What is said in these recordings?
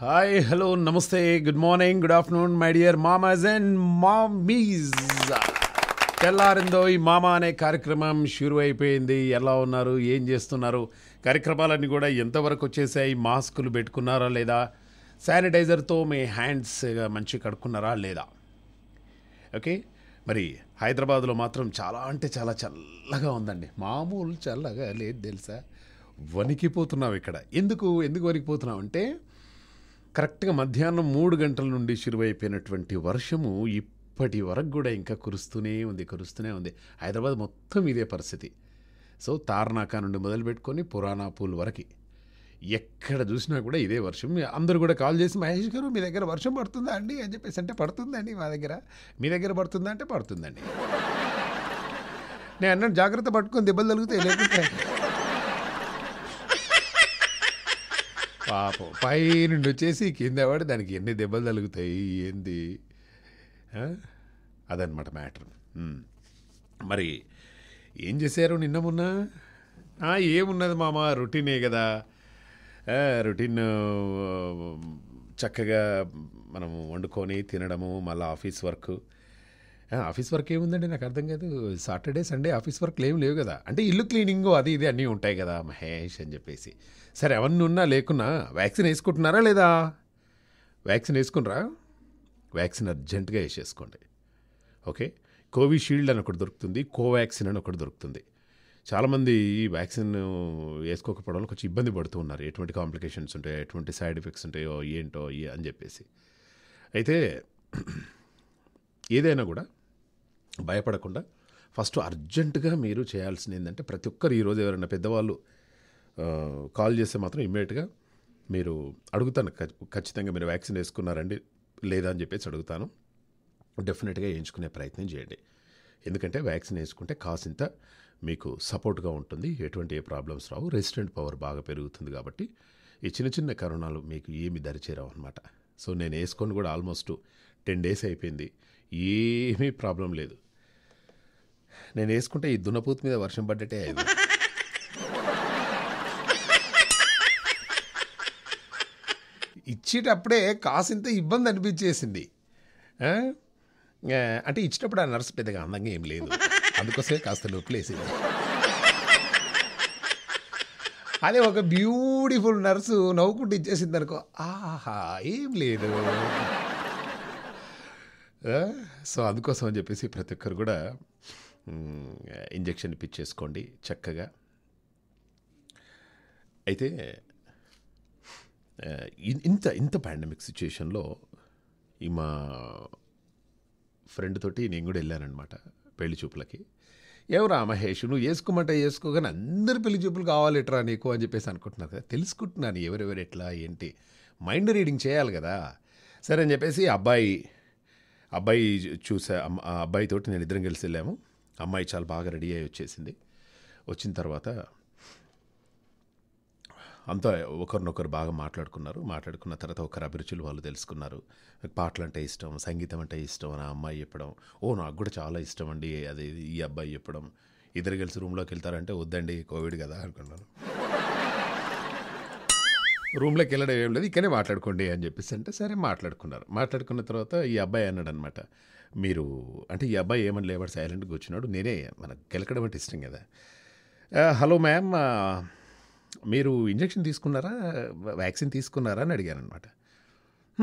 Hi hello నమస్తే good morning good afternoon my dear మామాజ్ and మామీజ్ తెల్లారిందో ఈ మామ అనే కార్యక్రమం షురు అయిపోయింది ఎలా ఉన్నారు ఏం చేస్తున్నారు కార్యక్రమాలన్నీ కూడా ఎంతవరకు వచ్చేసాయి మాస్కులు పెట్టుకున్నారా లేదా శానిటైజర్తో మీ హ్యాండ్స్ మంచి కడుక్కున్నారా లేదా ఓకే మరి హైదరాబాద్లో మాత్రం చాలా అంటే చాలా చల్లగా ఉందండి మామూలు చల్లగా లేదు తెలుసా వణికిపోతున్నాం ఇక్కడ ఎందుకు ఎందుకు వణికిపోతున్నాం అంటే కరెక్ట్గా మధ్యాహ్నం మూడు గంటల నుండి శురువైపోయినటువంటి వర్షము ఇప్పటి వరకు కూడా ఇంకా కురుస్తూనే ఉంది కురుస్తూనే ఉంది హైదరాబాద్ మొత్తం ఇదే పరిస్థితి సో తార్నాకా నుండి మొదలుపెట్టుకొని పురాణా పూల్ వరకు ఎక్కడ చూసినా కూడా ఇదే వర్షం అందరూ కూడా కాల్ చేసి మహేష్ గారు మీ దగ్గర వర్షం పడుతుందా అండి అని చెప్పేసి అంటే పడుతుందండి మా దగ్గర మీ దగ్గర పడుతుందా అంటే పడుతుందండి నేను అన్నాను జాగ్రత్త పట్టుకొని దెబ్బలు తగిలితే లేకుంటే పాపం పై నుండి వచ్చేసి కింద పడి దానికి ఎన్ని దెబ్బలు తగులుతాయి ఏంది అదనమాట మ్యాటర్ మరి ఏం చేశారు నిన్న మొన్న ఏమున్నది మామ రొటీనే కదా రొటీన్ చక్కగా మనం వండుకొని తినడము మళ్ళీ ఆఫీస్ వర్క్ ఆఫీస్ వర్క్ ఏముందండి నాకు అర్థం కాదు సాటర్డే సండే ఆఫీస్ వర్క్ ఏం లేవు కదా అంటే ఇల్లు క్లీనింగ్ అది ఇది అన్నీ ఉంటాయి కదా మహేష్ అని చెప్పేసి సరే అవన్నీ ఉన్నా లేకున్నా వ్యాక్సిన్ వేసుకుంటున్నారా లేదా వ్యాక్సిన్ వేసుకున్నరా వ్యాక్సిన్ అర్జెంటుగా వేసేసుకోండి ఓకే కోవిషీల్డ్ అని ఒకటి దొరుకుతుంది కోవాక్సిన్ అని ఒకటి దొరుకుతుంది చాలామంది ఈ వ్యాక్సిన్ వేసుకోకపోవడం వల్ల కొంచెం ఇబ్బంది పడుతూ ఉన్నారు ఎటువంటి కాంప్లికేషన్స్ ఉంటాయో ఎటువంటి సైడ్ ఎఫెక్ట్స్ ఉంటాయో ఏంటో అని చెప్పేసి అయితే ఏదైనా కూడా భయపడకుండా ఫస్ట్ అర్జెంటుగా మీరు చేయాల్సింది ఏంటంటే ప్రతి ఒక్కరు ఈరోజు ఎవరైనా పెద్దవాళ్ళు కాల్ చేస్తే మాత్రం ఇమ్మీడియట్గా మీరు అడుగుతాను ఖచ్చితంగా మీరు వ్యాక్సిన్ వేసుకున్నారండి లేదా అని చెప్పేసి అడుగుతాను డెఫినెట్గా వేయించుకునే ప్రయత్నం చేయండి ఎందుకంటే వ్యాక్సిన్ వేసుకుంటే కాసింత మీకు సపోర్ట్గా ఉంటుంది ఎటువంటి ఏ ప్రాబ్లమ్స్ రావు రెసిడెంట్ పవర్ బాగా పెరుగుతుంది కాబట్టి ఈ చిన్న చిన్న కరోనాలు మీకు ఏమి దరిచేరావు అనమాట సో నేను వేసుకొని కూడా ఆల్మోస్ట్ టెన్ డేస్ అయిపోయింది ఏమీ ప్రాబ్లం లేదు నేను వేసుకుంటే ఈ దున్నపూతి మీద వర్షం పడ్డటే అయింది ఇచ్చేటప్పుడే కాసింత ఇబ్బంది అనిపించేసింది అంటే ఇచ్చేటప్పుడు ఆ నర్సు పెద్దగా అందంగా ఏం లేదు అందుకోసమే కాస్త లోపలేసింది అదే ఒక బ్యూటిఫుల్ నర్సు నవ్వుకుంటూ ఇచ్చేసింది అనుకో ఆహా ఏం లేదు సో అందుకోసం అని చెప్పేసి ప్రతి ఒక్కరు కూడా ఇంజెక్షన్ ఇప్పించేసుకోండి చక్కగా అయితే ఇంత ఇంత పాండమిక్ సిచ్యుయేషన్లో ఈ మా ఫ్రెండ్ తోటి నేను కూడా వెళ్ళానమాట పెళ్లి చూపులకి ఎవరా మహేష్ నువ్వు వేసుకోమంటే వేసుకోగానే అందరు పెళ్లి చూపులు కావాలిట్రా నీకు అని చెప్పేసి అనుకుంటున్నారు కదా తెలుసుకుంటున్నాను ఎవరెవరు ఎట్లా ఏంటి మైండ్ రీడింగ్ చేయాలి కదా సరే అని చెప్పేసి అబ్బాయి అబ్బాయి చూసా అబ్బాయితోటి నేను ఇద్దరం కలిసి వెళ్ళాము అమ్మాయి చాలా బాగా రెడీ అయ్యి వచ్చేసింది వచ్చిన తర్వాత అంతా ఒకరినొకరు బాగా మాట్లాడుకున్నారు మాట్లాడుకున్న తర్వాత ఒకరు అభిరుచులు వాళ్ళు తెలుసుకున్నారు పాటలు అంటే ఇష్టం సంగీతం అంటే ఇష్టం నా అమ్మాయి చెప్పడం ఓ నాకు కూడా చాలా ఇష్టం అండి అది ఈ అబ్బాయి చెప్పడం ఇద్దరు కలిసి రూమ్లోకి వెళ్తారంటే వద్దండి కోవిడ్ కదా అనుకున్నాను రూమ్లోకి వెళ్ళడం ఏం లేదు ఇక్కడే మాట్లాడుకోండి అని చెప్పేసి అంటే సరే మాట్లాడుకున్నారు మాట్లాడుకున్న తర్వాత ఈ అబ్బాయి అన్నాడు అనమాట మీరు అంటే ఈ అబ్బాయి ఏమని లేవాడు సైలెంట్గా వచ్చినాడు నేనే మనకు గెలకడం అంటే ఇష్టం కదా హలో మ్యామ్ మీరు ఇంజెక్షన్ తీసుకున్నారా వ్యాక్సిన్ తీసుకున్నారా అని అడిగానమాట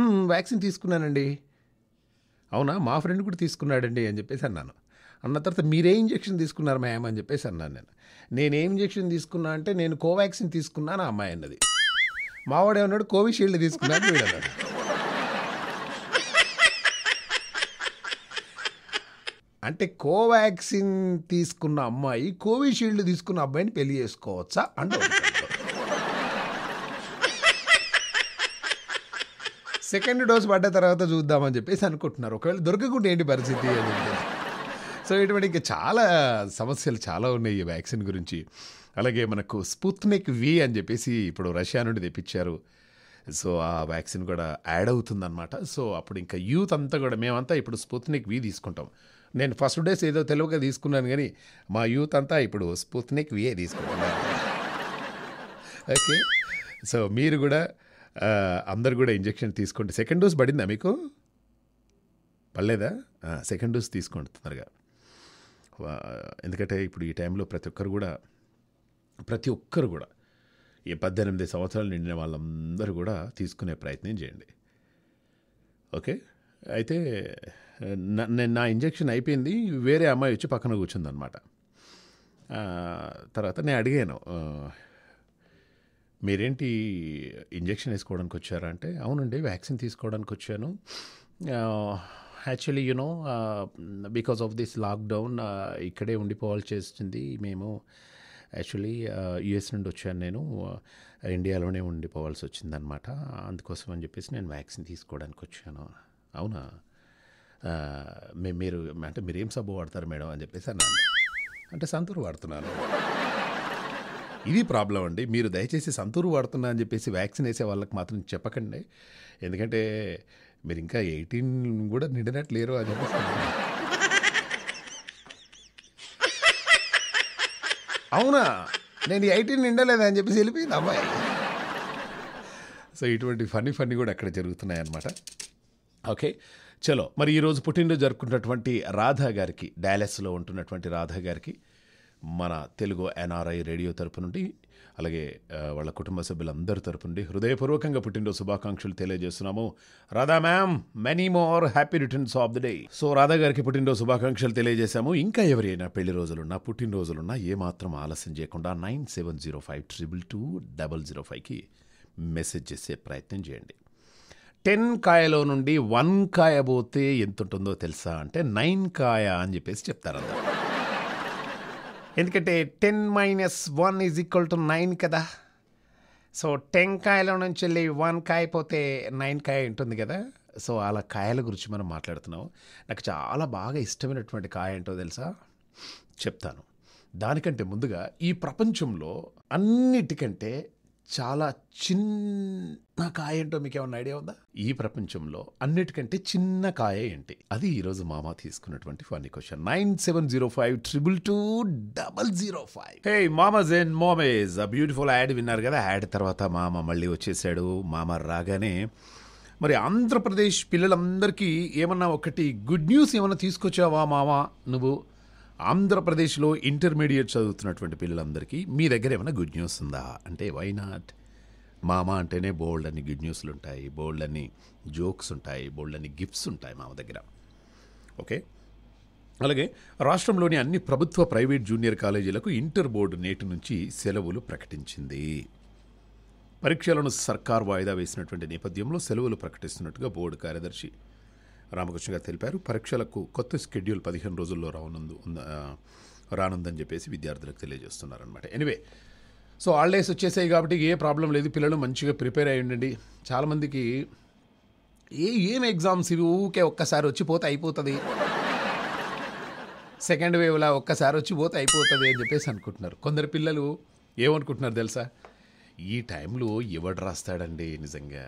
అనమాట వ్యాక్సిన్ తీసుకున్నానండి అవునా మా ఫ్రెండ్ కూడా తీసుకున్నాడండి అని చెప్పేసి అన్నాను అన్న తర్వాత మీరే ఇంజెక్షన్ తీసుకున్నారు మ్యామ్ అని చెప్పేసి అన్నాను నేను నేను ఏ ఇంజెక్షన్ తీసుకున్నా అంటే నేను కోవాక్సిన్ తీసుకున్నాను అమ్మాయి అన్నది మావాడు ఏమన్నాడు కోవిషీల్డ్ తీసుకున్నాను వీడన్నాడు అంటే కోవాక్సిన్ తీసుకున్న అమ్మాయి కోవిషీల్డ్ తీసుకున్న అబ్బాయిని పెళ్లి చేసుకోవచ్చా అంటే సెకండ్ డోస్ పడ్డ తర్వాత చూద్దామని చెప్పేసి అనుకుంటున్నారు ఒకవేళ దొరకకుండా ఏంటి పరిస్థితి అని సో ఇటువంటి ఇంకా చాలా సమస్యలు చాలా ఉన్నాయి ఈ వ్యాక్సిన్ గురించి అలాగే మనకు స్పుత్నిక్ వి అని చెప్పేసి ఇప్పుడు రష్యా నుండి తెప్పించారు సో ఆ వ్యాక్సిన్ కూడా యాడ్ అవుతుందన్నమాట సో అప్పుడు ఇంకా యూత్ అంతా కూడా మేమంతా ఇప్పుడు స్పుత్నిక్ వి తీసుకుంటాం నేను ఫస్ట్ డేస్ ఏదో తెలివిగా తీసుకున్నాను కానీ మా యూత్ అంతా ఇప్పుడు స్పూత్నిక్ విఏ తీసుకుంటున్నాను ఓకే సో మీరు కూడా అందరు కూడా ఇంజెక్షన్ తీసుకోండి సెకండ్ డోస్ పడిందా మీకు పర్లేదా సెకండ్ డోస్ తీసుకోండి తొందరగా ఎందుకంటే ఇప్పుడు ఈ టైంలో ప్రతి ఒక్కరు కూడా ప్రతి ఒక్కరు కూడా ఈ పద్దెనిమిది సంవత్సరాలు నిండిన వాళ్ళందరూ కూడా తీసుకునే ప్రయత్నం చేయండి ఓకే అయితే నేను నా ఇంజెక్షన్ అయిపోయింది వేరే అమ్మాయి వచ్చి పక్కన కూర్చుందనమాట తర్వాత నేను అడిగాను మీరేంటి ఇంజెక్షన్ వేసుకోవడానికి వచ్చారా అంటే అవునండి వ్యాక్సిన్ తీసుకోవడానికి వచ్చాను actually you know because of this lockdown ఇక్కడే ఉండిపోవాల్సి చేస్తుంది మేము యాక్చువల్లీ యుఎస్ నుండి వచ్చాను నేను ఇండియాలోనే ఉండిపోవాల్సి వచ్చిందనమాట అందుకోసం అని చెప్పేసి నేను వ్యాక్సిన్ తీసుకోవడానికి వచ్చాను అవునా మీరు అంటే మీరు ఏం సబ్బు వాడతారు మేడం అని చెప్పేసి అన్నాను అంటే సంతూరు వాడుతున్నాను ఇది ప్రాబ్లం అండి మీరు దయచేసి సంతూరు వాడుతున్నా అని చెప్పేసి వ్యాక్సిన్ వేసే వాళ్ళకి మాత్రం చెప్పకండి ఎందుకంటే మీరు ఇంకా ఎయిటీన్ కూడా నిండినట్టు లేరు అని చెప్పేసి అవునా నేను ఎయిటీన్ నిండలేదని చెప్పేసి వెళ్ళిపోయింది అమ్మాయి సో ఇటువంటి ఫన్నీ ఫన్నీ కూడా అక్కడ జరుగుతున్నాయి అన్నమాట ఓకే చలో మరి ఈరోజు పుట్టినరోజు జరుపుకున్నటువంటి రాధా గారికి డాలస్లో ఉంటున్నటువంటి రాధా గారికి మన తెలుగు ఎన్ఆర్ఐ రేడియో తరపు నుండి అలాగే వాళ్ళ కుటుంబ సభ్యులందరి తరపు నుండి హృదయపూర్వకంగా పుట్టినరోజు శుభాకాంక్షలు తెలియజేస్తున్నాము Radha ma'am many more happy returns of the day so Radha గారికి పుట్టినరోజు శుభాకాంక్షలు తెలియజేశాము ఇంకా ఎవరైనా పెళ్లి రోజులున్నా పుట్టినరోజులున్నా ఏమాత్రం ఆలస్యం చేయకుండా nine seven zero five triple two double zero ఫైవ్కి మెసేజ్ చేసే ప్రయత్నం చేయండి టెన్ కాయలో నుండి వన్ కాయ పోతే ఎంత ఉంటుందో తెలుసా అంటే నైన్ కాయ అని చెప్పేసి చెప్తారు ఎందుకంటే ten minus one is equal to nine కదా సో టెన్ కాయలో నుంచి వెళ్ళి వన్ కాయ పోతే నైన్ కాయ ఉంటుంది కదా సో అలా కాయల గురించి మనం మాట్లాడుతున్నాం నాకు చాలా బాగా ఇష్టమైనటువంటి కాయ ఏంటో తెలుసా చెప్తాను దానికంటే ముందుగా ఈ ప్రపంచంలో అన్నిటికంటే చాలా చిన్న కాయ ఏంటో మీకు ఏమన్నా ఐడియా ఉందా ఈ ప్రపంచంలో అన్నిటికంటే చిన్న కాయ ఏంటి అది ఈరోజు మామ తీసుకున్నటువంటి funny question nine seven zero five triple two double zero five hey మామజ్ అండ్ మోమేజ్ ఆ బ్యూటిఫుల్ యాడ్ విన్నారు కదా యాడ్ తర్వాత మామ మళ్ళీ వచ్చేసాడు మామ రాగానే మరి ఆంధ్రప్రదేశ్ పిల్లలందరికీ ఏమన్నా ఒకటి గుడ్ న్యూస్ ఏమన్నా తీసుకొచ్చావా మామ నువ్వు ఆంధ్రప్రదేశ్లో ఇంటర్మీడియట్ చదువుతున్నటువంటి పిల్లలందరికీ మీ దగ్గర ఏమైనా గుడ్ న్యూస్ ఉందా అంటే వై నాట్ మామ అంటేనే బోల్డ్ అని గుడ్ న్యూస్లు ఉంటాయి బోల్డ్ అని జోక్స్ ఉంటాయి బోల్డ్ అని గిఫ్ట్స్ ఉంటాయి మామ దగ్గర ఓకే అలాగే రాష్ట్రంలోని అన్ని ప్రభుత్వ ప్రైవేట్ జూనియర్ కాలేజీలకు ఇంటర్ బోర్డు నేటి నుంచి సెలవులు ప్రకటించింది పరీక్షలను సర్కార్ వాయిదా వేసినటువంటి నేపథ్యంలో సెలవులు ప్రకటిస్తున్నట్టుగా బోర్డు కార్యదర్శి రామకృష్ణ గారు తెలిపారు పరీక్షలకు కొత్త స్కెడ్యూల్ పదిహేను రోజుల్లో రానుందు రానుందని చెప్పేసి విద్యార్థులకు తెలియజేస్తున్నారనమాట ఎనివే సో హాలిడేస్ వచ్చేసాయి కాబట్టి ఏ ప్రాబ్లం లేదు పిల్లలు మంచిగా ప్రిపేర్ అయ్యి ఉండండి చాలామందికి ఏ ఏం ఎగ్జామ్స్ ఇవి ఊకే ఒక్కసారి వచ్చి పోతే అయిపోతుంది సెకండ్ వేవ్లా ఒక్కసారి వచ్చి పోతే అయిపోతుంది అని చెప్పేసి అనుకుంటున్నారు కొందరు పిల్లలు ఏమనుకుంటున్నారు తెలుసా ఈ టైంలో ఎవడు రాస్తాడండి నిజంగా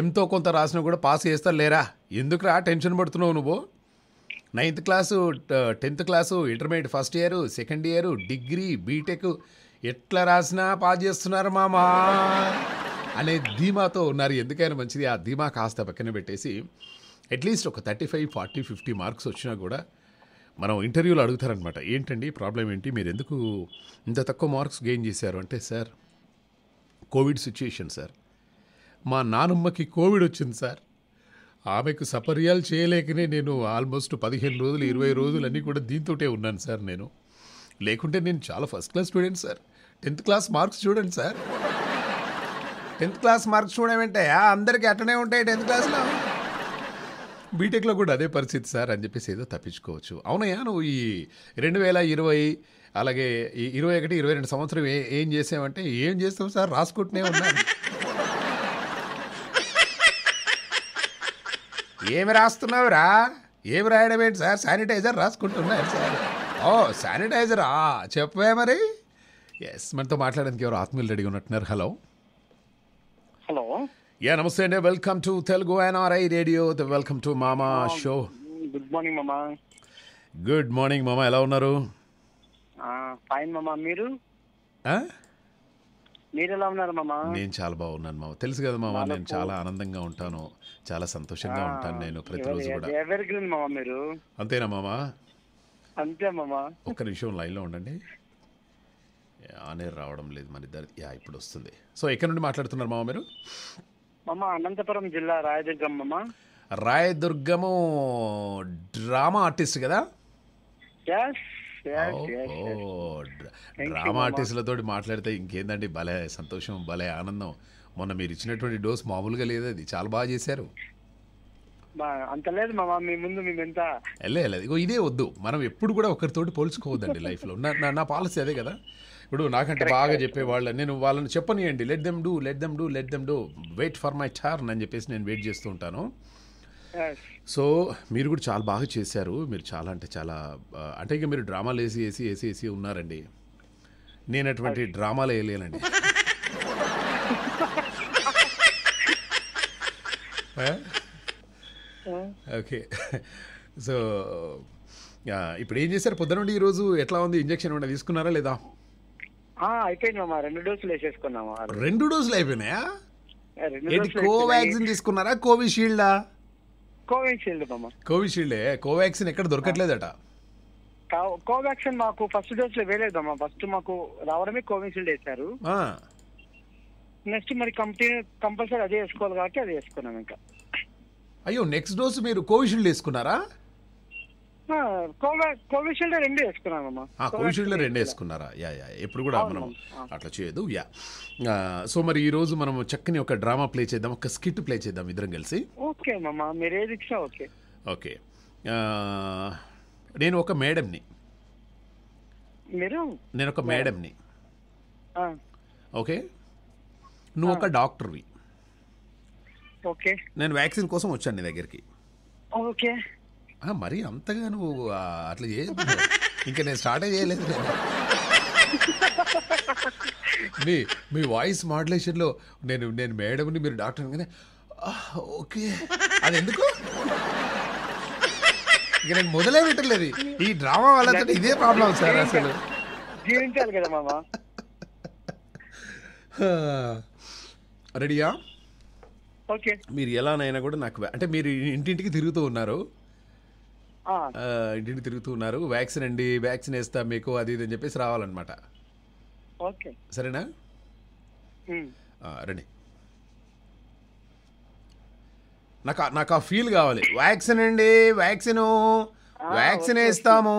ఎంతో కొంత రాసినా కూడా పాస్ చేస్తారు లేరా ఎందుకురా టెన్షన్ పడుతున్నావు నువ్వు ninth class tenth class intermediate first year second year degree B Tech ఎట్లా రాసినా పాస్ చేస్తున్నారు మామా అనే ధీమాతో ఉన్నారు ఎందుకైనా మంచిది ఆ ధీమా కాస్త పక్కన పెట్టేసి అట్లీస్ట్ ఒక thirty five forty fifty marks వచ్చినా కూడా మనం ఇంటర్వ్యూలో అడుగుతారనమాట ఏంటండి ప్రాబ్లం ఏంటి మీరు ఎందుకు ఇంత తక్కువ మార్క్స్ గెయిన్ చేశారు అంటే సార్ కోవిడ్ సిచ్యుయేషన్ సార్ మా నానమ్మకి కోవిడ్ వచ్చింది సార్ ఆమెకు సపర్యాలు చేయలేకనే నేను ఆల్మోస్ట్ పదిహేను రోజులు ఇరవై రోజులు అన్నీ కూడా దీంతోటే ఉన్నాను సార్ నేను లేకుంటే నేను చాలా first class student sir tenth class marks చూడండి సార్ టెన్త్ క్లాస్ మార్క్స్ చూడమంటాయా అందరికీ అట్టనే ఉంటాయి టెన్త్ క్లాస్లో బీటెక్లో కూడా అదే పరిస్థితి సార్ అని చెప్పేసి ఏదో తప్పించుకోవచ్చు అవునయ్యా నువ్వు ఈ రెండు వేల ఇరవై అలాగే ఇరవై ఒకటి ఇరవై రెండు సంవత్సరం ఏం చేసావంటే ఏం చేస్తావు సార్ రాసుకుంటూనే ఉన్నాను ఏమి రాస్తున్నావురా ఏమి రాయడం ఏంటి సార్ శానిటైజర్ రాసుకుంటున్నారు సార్ ఓ శానిటైజరా చెప్పే మరి ఎస్ మనతో మాట్లాడడానికి ఎవరు ఆత్మీయులు రెడీగా ఉన్నట్టున్నారు హలో హలో యా నమస్తే అండి welcome to Telugu NRI radio the welcome to మామా షో గుడ్ మార్నింగ్ మామా గుడ్ మార్నింగ్ మామా ఎలా ఉన్నారు ఫైన్ మామా మీరు నేను చాలా బాగున్నాను మామ తెలుసు కదా మామ నేను చాలా ఆనందంగా ఉంటాను చాలా సంతోషంగా ఉంటాను నేను ప్రతిరోజు కూడా మీరు అంతేనా మామ అంతే మామ ఒక్క నిమిషం లైన్లో ఉండండి ఆనే రావడం లేదు మన ఇద్దరు యా ఇప్పుడు వస్తుంది సో ఎక్కడి నుండి మాట్లాడుతున్నారు మామ మీరు మామ అనంతపురం జిల్లా రాయదుర్గం మామ రాయదుర్గము డ్రామా ఆర్టిస్ట్ కదా డ్రామా oh, తోటి మాట్లాడితే ఇంకేందండి భలే సంతోషం భలే ఆనందం మొన్న మీరు ఇచ్చినటువంటి డోస్ మామూలుగా లేదు అది చాలా బాగా చేశారు అంత లేదు మా మీ ముందు లేదు ఇగో ఇదే వద్దు మనం ఎప్పుడు కూడా ఒకరితోటి పోల్చుకోవద్దండి లైఫ్లో నా నా పాలసీ అదే కదా ఇప్పుడు నాకంటే బాగా చెప్పేవాళ్ళు నేను వాళ్ళని చెప్పనియండి let them do let them do let them do wait for my turn అని చెప్పేసి నేను వెయిట్ చేస్తూ ఉంటాను సో మీరు కూడా చాలా బాగా చేశారు మీరు చాలా అంటే చాలా అంటే ఇక మీరు డ్రామాలు వేసి వేసి వేసి వేసి ఉన్నారండి నేను అటువంటి డ్రామాలు వేయలేనండి ఓకే సో ఇప్పుడు ఏం చేశారు నుండి ఈరోజు ఎట్లా ఉంది ఇంజక్షన్ ఏమైనా తీసుకున్నారా లేదా రెండు రెండు డోసులు అయిపోయినాయా కోవాక్సిన్ తీసుకున్నారా కోవిషీల్డా కోవిషీల్డ్ కోవిషీల్డే కోవాక్సిన్ ఎక్కడ దొరకట్లేదట కోవాక్సిన్ మాకు ఫస్ట్ డోస్ లో అమ్మా ఫస్ట్ మాకు రావడమే కోవిషీల్డ్ వేశారు నెక్స్ట్ మరి కంపెనీ కంపల్సరీ అదే వేసుకోవాలి కాబట్టి అదే వేసుకున్నాం ఇంకా అయ్యో నెక్స్ట్ డోస్ మీరు కోవిషీల్డ్ వేసుకున్నారా కోవిషీల్డ్ రెండే వేసుకున్నానమ్మా కోవిషీల్డ్ రెండే వేసుకున్నారా యా యా ఎప్పుడు కూడా మనం అట్లా చేయదు యా సో మరి ఈ రోజు మనం చక్కని ఒక డ్రామా ప్లే చేద్దాం ఒక స్కిట్ ప్లే చేద్దాం ఇద్దరం కలిసి ఓకే మీరు ఏది ఇచ్చా ఓకే ఓకే నేను ఒక మేడంని మీరు నేను ఒక మేడంని ఓకే నువ్వు ఒక డాక్టర్వి ఓకే నేను వ్యాక్సిన్ కోసం వచ్చాను నీ దగ్గరికి ఓకే మరి అంతగా నువ్వు అట్లా చేయదు ఇంకా నేను స్టార్ట్ చేయలేదు మీ మీ వాయిస్ మాడ్యులేషన్లో నేను నేను మేడంని మీరు డాక్టర్ అనగానే ఓకే అది ఎందుకు ఇక నేను మొదలే పెట్టలేదు ఈ డ్రామా వాళ్ళతో ఇదే ప్రాబ్లం సార్ అసలు కదా రెడీయా ఓకే మీరు ఎలానైనా కూడా నాకు అంటే మీరు ఇంటింటికి తిరుగుతూ ఉన్నారు ఇంటిని తిరుగుతూ ఉన్నారు వ్యాక్సిన్ అండి వ్యాక్సిన్ వేస్తా మీకు అది ఇది అని చెప్పేసి రావాలన్నమాట ఓకే సరేనా రండి నాకు నాకు ఆ ఫీల్ కావాలి వ్యాక్సిన్ అండి వ్యాక్సిన్ వ్యాక్సిన్ వేస్తాము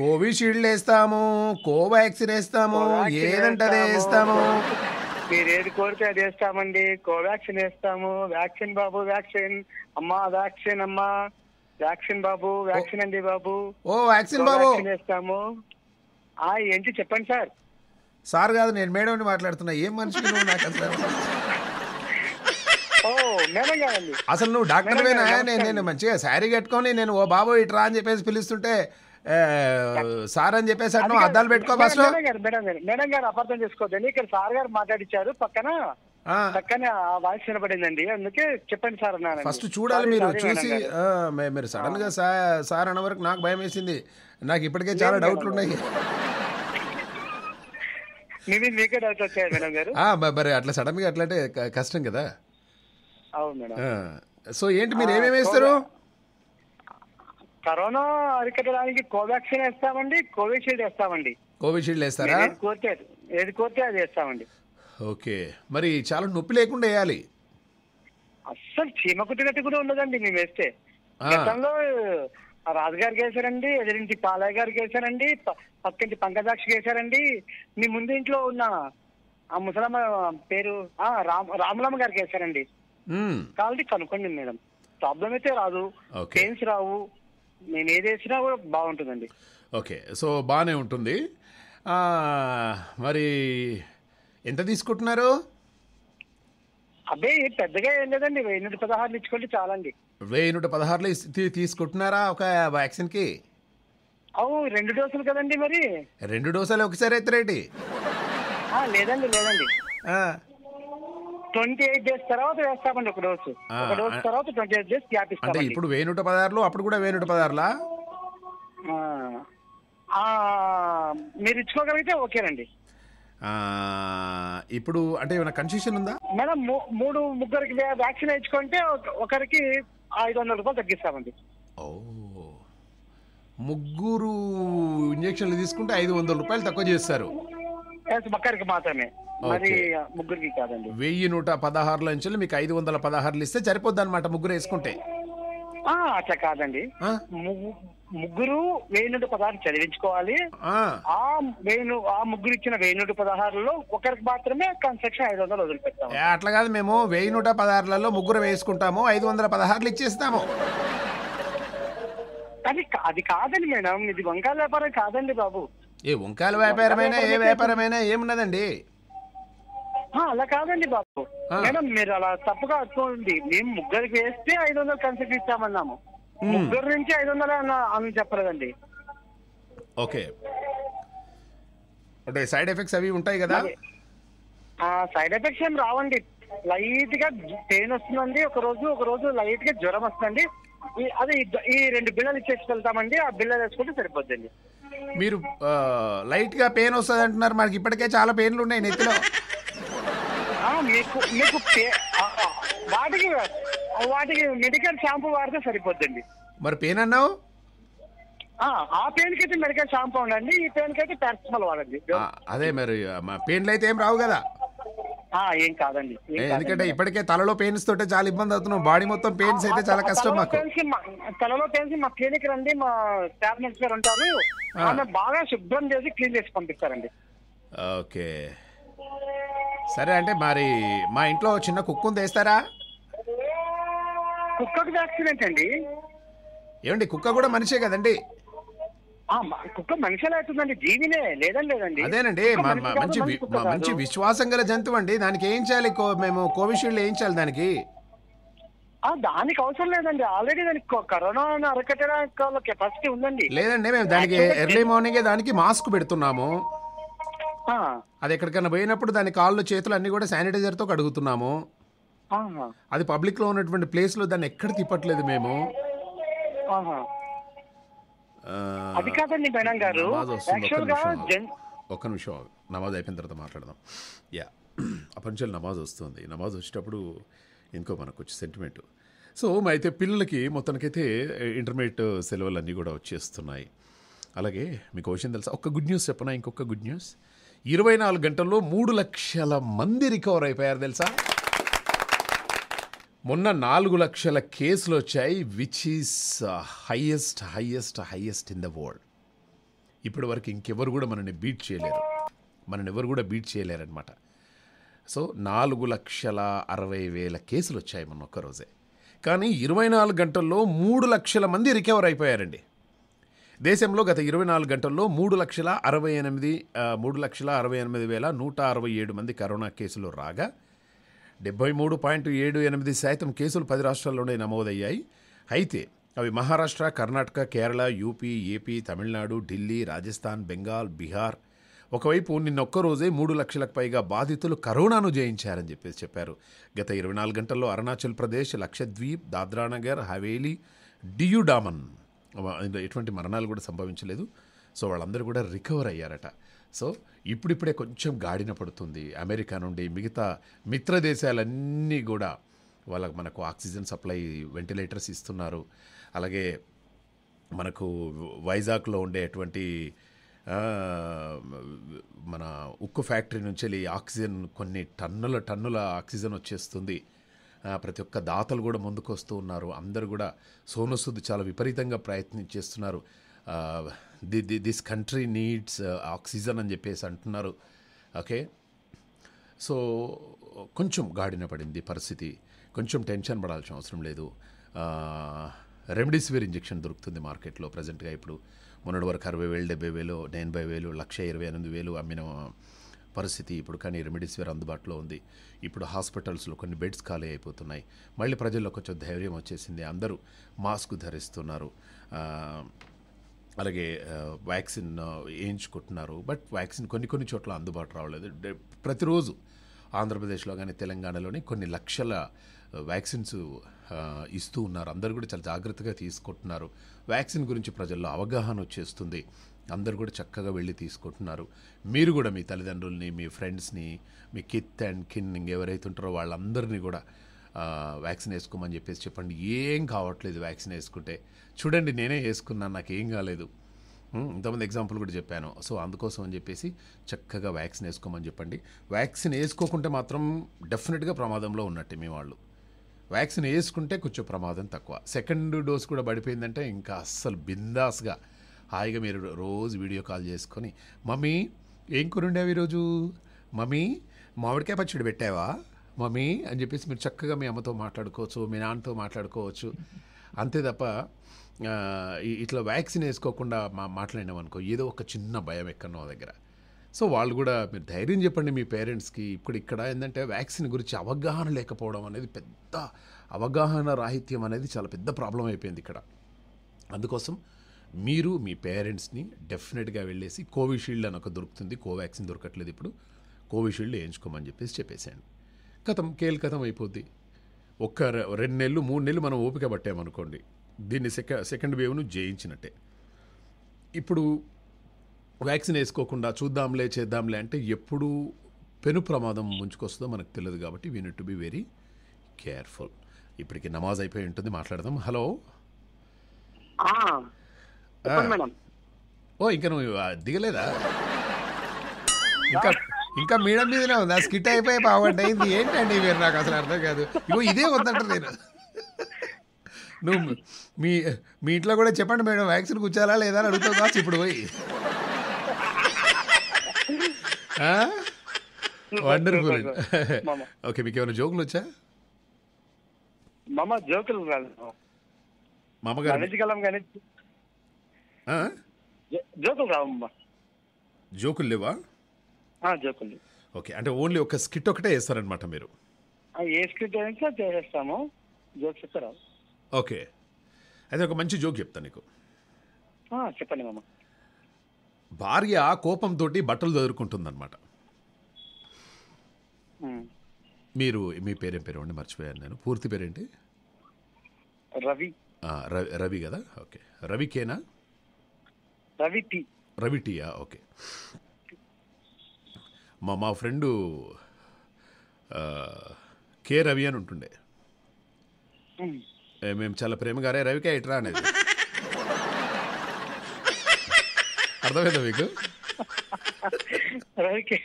కోవిషీల్డ్ వేస్తాము కోవాక్సిన్ వేస్తాము ఏదంటే అదే వేస్తాము మీరు ఏది కోరితే అది వేస్తామండి కోవాక్సిన్ వేస్తాము వ్యాక్సిన్ బాబు వ్యాక్సిన్ అమ్మా వ్యాక్సిన్ అమ్మా వ్యాక్సిన్ బాబు వ్యాక్సిన్ అండి బాబు ఓ వ్యాక్సిన్ బాబు చేస్తాము ఆ ఏంటి చెప్పండి సార్ సార్ కాదు నేను మేడం మేడంని మాట్లాడుతున్నా ఏం మనిషి నాకు అసలు ఓ మేడం కాదండి అసలు నువ్వు డాక్టర్ నేను నేను మంచిగా శారీ కట్టుకొని నేను ఓ బాబు ఇట్రా అని చెప్పేసి పిలుస్తుంటే సార్ అని చెప్పేసి అడ్డం అద్దాలు పెట్టుకో బస్లో మేడం గారు మేడం గారు అపార్థం చేసుకోవద్దండి ఇక్కడ సార్ గారు మాట్లాడిచ్చారు పక్కన చక్కనే ఆ వాయిస్ వినపడిందండి అందుకే చెప్పండి సార్ అన్నాను ఫస్ట్ చూడాలి మీరు చూసి మీరు సడన్ గా సార్ అన్న వరకు నాకు భయం వేసింది నాకు ఇప్పటికే చాలా డౌట్లు ఉన్నాయి మీకే డౌట్ వచ్చాయి మేడం గారు మరి అట్లా సడన్ గా అట్లా అంటే కష్టం కదా అవును మేడం సో ఏంటి మీరు ఏమేమి వేస్తారు కరోనా అరికట్టడానికి కోవాక్సిన్ వేస్తామండి కోవిషీల్డ్ వేస్తామండి కోవిషీల్డ్ వేస్తారా కోరితే ఏది కోరితే అది వేస్తామండి ఓకే మరి చాలా నొప్పి లేకుండా వేయాలి అస్సలు చీమ కుట్టినట్టు కూడా ఉండదండి మేము వేస్తే గతంలో రాజుగారికి వేశారండి ఎదురింటి పాలయ్య గారికి వేశారండి పక్కింటి పంకజాక్షి వేశారండి మీ ముందు ఇంట్లో ఉన్న ఆ ముసలమ్మ పేరు రాములమ్మ గారికి వేశారండి కాబట్టి కనుక్కోండి మేడం ప్రాబ్లం అయితే రాదు పెయిన్స్ రావు నేను ఏది వేసినా కూడా బాగుంటుందండి ఓకే సో బాగానే ఉంటుంది మరి ఎంత తీసుకుంటున్నారు అదే పెద్దగా ఏం లేదండి వెయ్యి నూట పదహారులు ఇచ్చుకుంటే చాలండి వెయ్యి నూట పదహారులు తీసుకుంటున్నారా ఒక వ్యాక్సిన్ కి అవు రెండు డోసులు కదండి మరి రెండు డోసులు ఒకసారి అయితే రేటి లేదండి లేదండి ట్వంటీ ఎయిట్ డేస్ తర్వాత వేస్తామండి ఒక డోసు ఒక డోసు తర్వాత ట్వంటీ ఎయిట్ డేస్ గ్యాప్ ఇస్తాం అంటే ఇప్పుడు వెయ్యి నూట పదహారులు అప్పుడు కూడా వెయ్యి నూట పదహారులా మీరు ఇచ్చుకోగలిగితే ఓకేనండి ఇప్పుడు అంటే ఏమైనా కన్సెషన్ ఉందా మేడం మూడు ముగ్గురికి వ్యాక్సిన్ వేయించుకుంటే ఒకరికి ఐదు వందల రూపాయలు తగ్గిస్తామండి ఓ ముగ్గురు ఇంజక్షన్లు తీసుకుంటే ఐదు వందల రూపాయలు తక్కువ చేస్తారు ఒక్కరికి మాత్రమే మరి ముగ్గురికి కాదండి వెయ్యి నూట పదహారులో నుంచి మీకు ఐదు వందల పదహారులు ఇస్తే సరిపోద్ది అనమాట ముగ్గురు వేసుకుంటే అట్లా కాదండి ముగ్గురు వెయ్యి నుండి పదహారు చదివించుకోవాలి ఆ వెయ్యి ఆ ముగ్గురు ఇచ్చిన వెయ్యి నుండి పదహారులో ఒకరికి మాత్రమే కన్స్ట్రక్షన్ ఐదు వందలు వదిలిపెట్టాము అట్లా కాదు మేము వెయ్యి నూట పదహారులలో ముగ్గురు వేసుకుంటాము ఐదు వందల పదహారులు ఇచ్చేస్తాము అది అది కాదండి మేడం ఇది వంకాయ వ్యాపారం కాదండి బాబు ఏ వంకాయల వ్యాపారమైనా ఏ వ్యాపారమైనా ఏమున్నదండి అలా కాదండి బాబు మేడం మీరు అలా తప్పుగా అనుకోండి మేము ముగ్గురికి వేస్తే ఐదు వందలు కన్సెప్ట్ ఇస్తామన్నాము ముగ్గురు నుంచి ఐదు వందలు అన్న అని చెప్పలేదండి ఓకే అంటే సైడ్ ఎఫెక్ట్స్ అవి ఉంటాయి కదా సైడ్ ఎఫెక్ట్స్ ఏం రావండి లైట్ గా పెయిన్ వస్తుందండి ఒక రోజు ఒక రోజు లైట్ గా జ్వరం వస్తుందండి అదే ఈ రెండు బిల్లలు ఇచ్చేసి వెళ్తామండి ఆ బిల్లలు వేసుకుంటే సరిపోద్దండి మీరు లైట్ గా పెయిన్ వస్తుంది అంటున్నారు మనకి ఇప్పటికే చాలా పెయిన్లు ఉన్నాయి నెత్తిలో మీకు మీకు వాటికి వాటికి మెడికల్ షాంపూ వాడితే సరిపోద్దండి మరి పెయిన్ అన్నావు ఆ పెయిన్ కైతే మెడికల్ షాంపూ ఉండండి ఈ పెయిన్ కైతే పారాసిటమాల్ వాడండి అదే మరి పెయిన్లు అయితే ఏం రావు కదా ఏం కాదండి ఎందుకంటే ఇప్పటికే తలలో పెయిన్స్ తోటే చాలా ఇబ్బంది అవుతున్నాం బాడీ మొత్తం పెయిన్స్ అయితే చాలా కష్టం మాకు తలలో పెయిన్స్ మా క్లినిక్ రండి మా టాబ్లెట్స్ గారు ఉంటారు బాగా శుభ్రం చేసి క్లీన్ చేసి పంపిస్తారండి ఓకే సరే అంటే మరి మా ఇంట్లో చిన్న కుక్కుని తెస్తారా కుక్కకు యాక్సిడెంట్ అండి ఏమండి కుక్క కూడా మనిషే కదండి కుక్క మనిషి ఎలా అవుతుందండి జీవినే లేదని లేదండి అదేనండి మంచి మంచి విశ్వాసం గల జంతువు అండి దానికి ఏం చేయాలి కో- మేము కోవిషీల్డ్ వేయించాలి దానికి దానికి అవసరం లేదండి ఆల్రెడీ దానికి కొ- కరోనా అరికట్టడానికి కెపాసిటీ ఉందండి లేదండి మేము దానికి ఎర్లీ మార్నింగే దానికి మాస్క్ పెడుతున్నాము అది ఎక్కడికైనా పోయినప్పుడు దాని కాళ్ళు చేతులు అన్ని కూడా శానిటైజర్తో కడుగుతున్నాము అది పబ్లిక్లో ఉన్నటువంటి ప్లేస్లో దాన్ని ఎక్కడ తిప్పట్లేదు మేము ఒక్క నిమిషం నమాజ్ అయిపోయిన తర్వాత మాట్లాడదాం యా అప్పటి నమాజ్ వస్తుంది నమాజ్ వచ్చేటప్పుడు ఇంకో మనకు వచ్చే సెంటిమెంట్ సో అయితే పిల్లలకి మొత్తానికైతే ఇంటర్మీడియట్ సెలవులు అన్నీ కూడా వచ్చేస్తున్నాయి అలాగే మీకు విషయం తెలుసా ఒక్క గుడ్ న్యూస్ చెప్పనా ఇంకొక గుడ్ న్యూస్ ఇరవై నాలుగు గంటల్లో మూడు లక్షల మంది రికవర్ అయిపోయారు తెలుసా మొన్న నాలుగు లక్షల కేసులు వచ్చాయి which is highest highest highest in the world ఇప్పటి వరకు ఇంకెవరు కూడా మనని బీట్ చేయలేరు మనని ఎవరు కూడా బీట్ చేయలేరనమాట సో నాలుగు లక్షల అరవై వేల కేసులు వచ్చాయి మొన్న ఒక్కరోజే కానీ ఇరవై నాలుగు గంటల్లో మూడు లక్షల మంది రికవర్ అయిపోయారండి దేశంలో గత ఇరవై నాలుగు గంటల్లో మూడు లక్షల అరవై ఎనిమిది మూడు లక్షల అరవై ఎనిమిది వేల నూట అరవై ఏడు మంది కరోనా కేసులు రాగా డెబ్బై మూడు పాయింట్ ఏడు ఎనిమిది శాతం కేసులు పది రాష్ట్రాల్లోనే నమోదయ్యాయి అయితే అవి మహారాష్ట్ర కర్ణాటక కేరళ యూపీ ఏపీ తమిళనాడు ఢిల్లీ రాజస్థాన్ బెంగాల్ బీహార్ ఒకవైపు నిన్నొక్కరోజే మూడు లక్షలకు పైగా బాధితులు కరోనాను జయించారని చెప్పేసి చెప్పారు గత ఇరవై నాలుగు గంటల్లో అరుణాచల్ ప్రదేశ్ లక్షద్వీప్ దాద్రానగర్ హవేలీ డియుడామన్ ఎటువంటి మరణాలు కూడా సంభవించలేదు సో వాళ్ళందరూ కూడా రికవర్ అయ్యారట సో ఇప్పుడిప్పుడే కొంచెం గాడిన పడుతుంది అమెరికా నుండి మిగతా మిత్ర దేశాలన్నీ కూడా వాళ్ళకి మనకు ఆక్సిజన్ సప్లై వెంటిలేటర్స్ ఇస్తున్నారు అలాగే మనకు వైజాగ్లో ఉండేటువంటి మన ఉక్కు ఫ్యాక్టరీ నుంచి ఆక్సిజన్ కొన్ని టన్నుల టన్నుల ఆక్సిజన్ వచ్చేస్తుంది ప్రతి ఒక్క దాతలు కూడా ముందుకు వస్తూ ఉన్నారు అందరూ కూడా సోనసుద్ చాలా విపరీతంగా ప్రయత్నం చేస్తున్నారు the the this country needs oxygen అని చెప్పేసి అంటున్నారు ఓకే సో కొంచెం గాడిన పడింది పరిస్థితి కొంచెం టెన్షన్ పడాల్సిన అవసరం లేదు రెమ్డెసివిర్ ఇంజెక్షన్ దొరుకుతుంది మార్కెట్లో ప్రజెంట్గా ఇప్పుడు మొన్నటి వరకు అరవై వేలు డెబ్బై వేలు ఎనభై వేలు లక్ష ఇరవై ఎనిమిది వేలు అమ్మిన పరిస్థితి ఇప్పుడు కానీ రెమెడీస్వేర్ అందుబాటులో ఉంది ఇప్పుడు హాస్పిటల్స్లో కొన్ని బెడ్స్ ఖాళీ అయిపోతున్నాయి మళ్ళీ ప్రజల్లో కొంచెం ధైర్యం వచ్చేసింది అందరూ మాస్క్ ధరిస్తున్నారు అలాగే వ్యాక్సిన్ వేయించుకుంటున్నారు బట్ వ్యాక్సిన్ కొన్ని కొన్ని చోట్ల అందుబాటు రావలేదు ప్రతిరోజు ఆంధ్రప్రదేశ్లో కానీ తెలంగాణలోని కొన్ని లక్షల వ్యాక్సిన్స్ ఇస్తూ ఉన్నారు అందరూ కూడా చాలా జాగ్రత్తగా తీసుకుంటున్నారు వ్యాక్సిన్ గురించి ప్రజల్లో అవగాహన వచ్చేస్తుంది అందరు కూడా చక్కగా వెళ్ళి తీసుకుంటున్నారు మీరు కూడా మీ తల్లిదండ్రుల్ని మీ ఫ్రెండ్స్ని మీ కిత్ అండ్ కిన్ ఎవరైతే ఉంటారో వాళ్ళందరినీ కూడా వ్యాక్సిన్ వేసుకోమని చెప్పేసి చెప్పండి ఏం కావట్లేదు వ్యాక్సిన్ వేసుకుంటే చూడండి నేనే వేసుకున్నాను నాకు ఏం కాలేదు ఇంతమంది ఎగ్జాంపుల్ కూడా చెప్పాను సో అందుకోసం అని చెప్పేసి చక్కగా వ్యాక్సిన్ వేసుకోమని చెప్పండి వ్యాక్సిన్ వేసుకోకుంటే మాత్రం డెఫినెట్గా ప్రమాదంలో ఉన్నట్టు మీ వాళ్ళు వ్యాక్సిన్ వేసుకుంటే కొంచెం ప్రమాదం తక్కువ సెకండ్ డోస్ కూడా పడిపోయిందంటే ఇంకా అస్సలు బిందాస్గా హాయిగా మీరు రోజు వీడియో కాల్ చేసుకొని మమ్మీ ఏం కూర ఉండేవి ఈరోజు మమ్మీ మామిడికాయ పచ్చడి పెట్టావా మమ్మీ అని చెప్పేసి మీరు చక్కగా మీ అమ్మతో మాట్లాడుకోవచ్చు మీ నాన్నతో మాట్లాడుకోవచ్చు అంతే తప్ప ఇట్లా వ్యాక్సిన్ వేసుకోకుండా మా మాట్లాడినాం అనుకో ఏదో ఒక చిన్న భయం ఎక్కడో దగ్గర సో వాళ్ళు కూడా మీరు ధైర్యం చెప్పండి మీ పేరెంట్స్కి ఇప్పుడు ఇక్కడ ఏంటంటే వ్యాక్సిన్ గురించి అవగాహన లేకపోవడం అనేది పెద్ద అవగాహన రాహిత్యం అనేది చాలా పెద్ద ప్రాబ్లం అయిపోయింది ఇక్కడ అందుకోసం మీరు మీ పేరెంట్స్ని డెఫినెట్గా వెళ్ళేసి కోవిషీల్డ్ అని ఒక దొరుకుతుంది కోవాక్సిన్ దొరకట్లేదు ఇప్పుడు కోవిషీల్డ్ వేయించుకోమని చెప్పేసి చెప్పేశాను కథం కథం అయిపోద్ది ఒక్క రెండు నెలలు మూడు నెలలు మనం ఓపిక పట్టామనుకోండి దీన్ని సెక సెకండ్ వేవ్ను జయించినట్టే ఇప్పుడు వ్యాక్సిన్ వేసుకోకుండా చూద్దాంలే చేద్దాంలే అంటే ఎప్పుడు పెను ప్రమాదం ముంచుకొస్తుందో మనకు తెలియదు కాబట్టి we to be very careful ఇప్పటికి నమాజ్ అయిపోయి ఉంటుంది మాట్లాడదాం హలో ఓ ఇంకా నువ్వు దిగలేదా ఇంకా ఇంకా మీడియం మీదనే ఉంది ఆ స్కిట్ అయిపోయి బాగుంటే ఇది ఏంటండి మీరు నాకు అసలు అర్థం కాదు ఇగో ఇదే వద్దంట నేను నువ్వు మీ మీ ఇంట్లో కూడా చెప్పండి మేడం వ్యాక్సిన్ కూర్చోాలా లేదా అని అడుగుతావు కావచ్చు ఇప్పుడు పోయి వండర్ఫుల్ ఓకే మీకు ఏమైనా జోకులు వచ్చా మామ జోకులు రాదు మామగారు జోకులు రావమ్మా జోకులు లేవా జోకులు ఓకే అంటే ఓన్లీ ఒక స్కిట్ ఒకటే వేస్తారనమాట మీరు ఏ స్కిట్ అయితే చేసేస్తాము జోక్ చెప్తారా ఓకే అయితే ఒక మంచి జోక్ చెప్తాను నీకు చెప్పండి మామ భార్య కోపంతో బట్టలు చదువుకుంటుందన్నమాట మీరు మీ పేరేం పేరు అండి మర్చిపోయాను నేను పూర్తి పేరేంటి రవి రవి కదా ఓకే రవికేనా రవి టీ రవి టీయా ఓకే మా మా ఫ్రెండు కే రవి అని ఉంటుండే మేము చాలా ప్రేమగారే రవికే ఇట్రా అనేది అర్థమైందా మీకు రవికే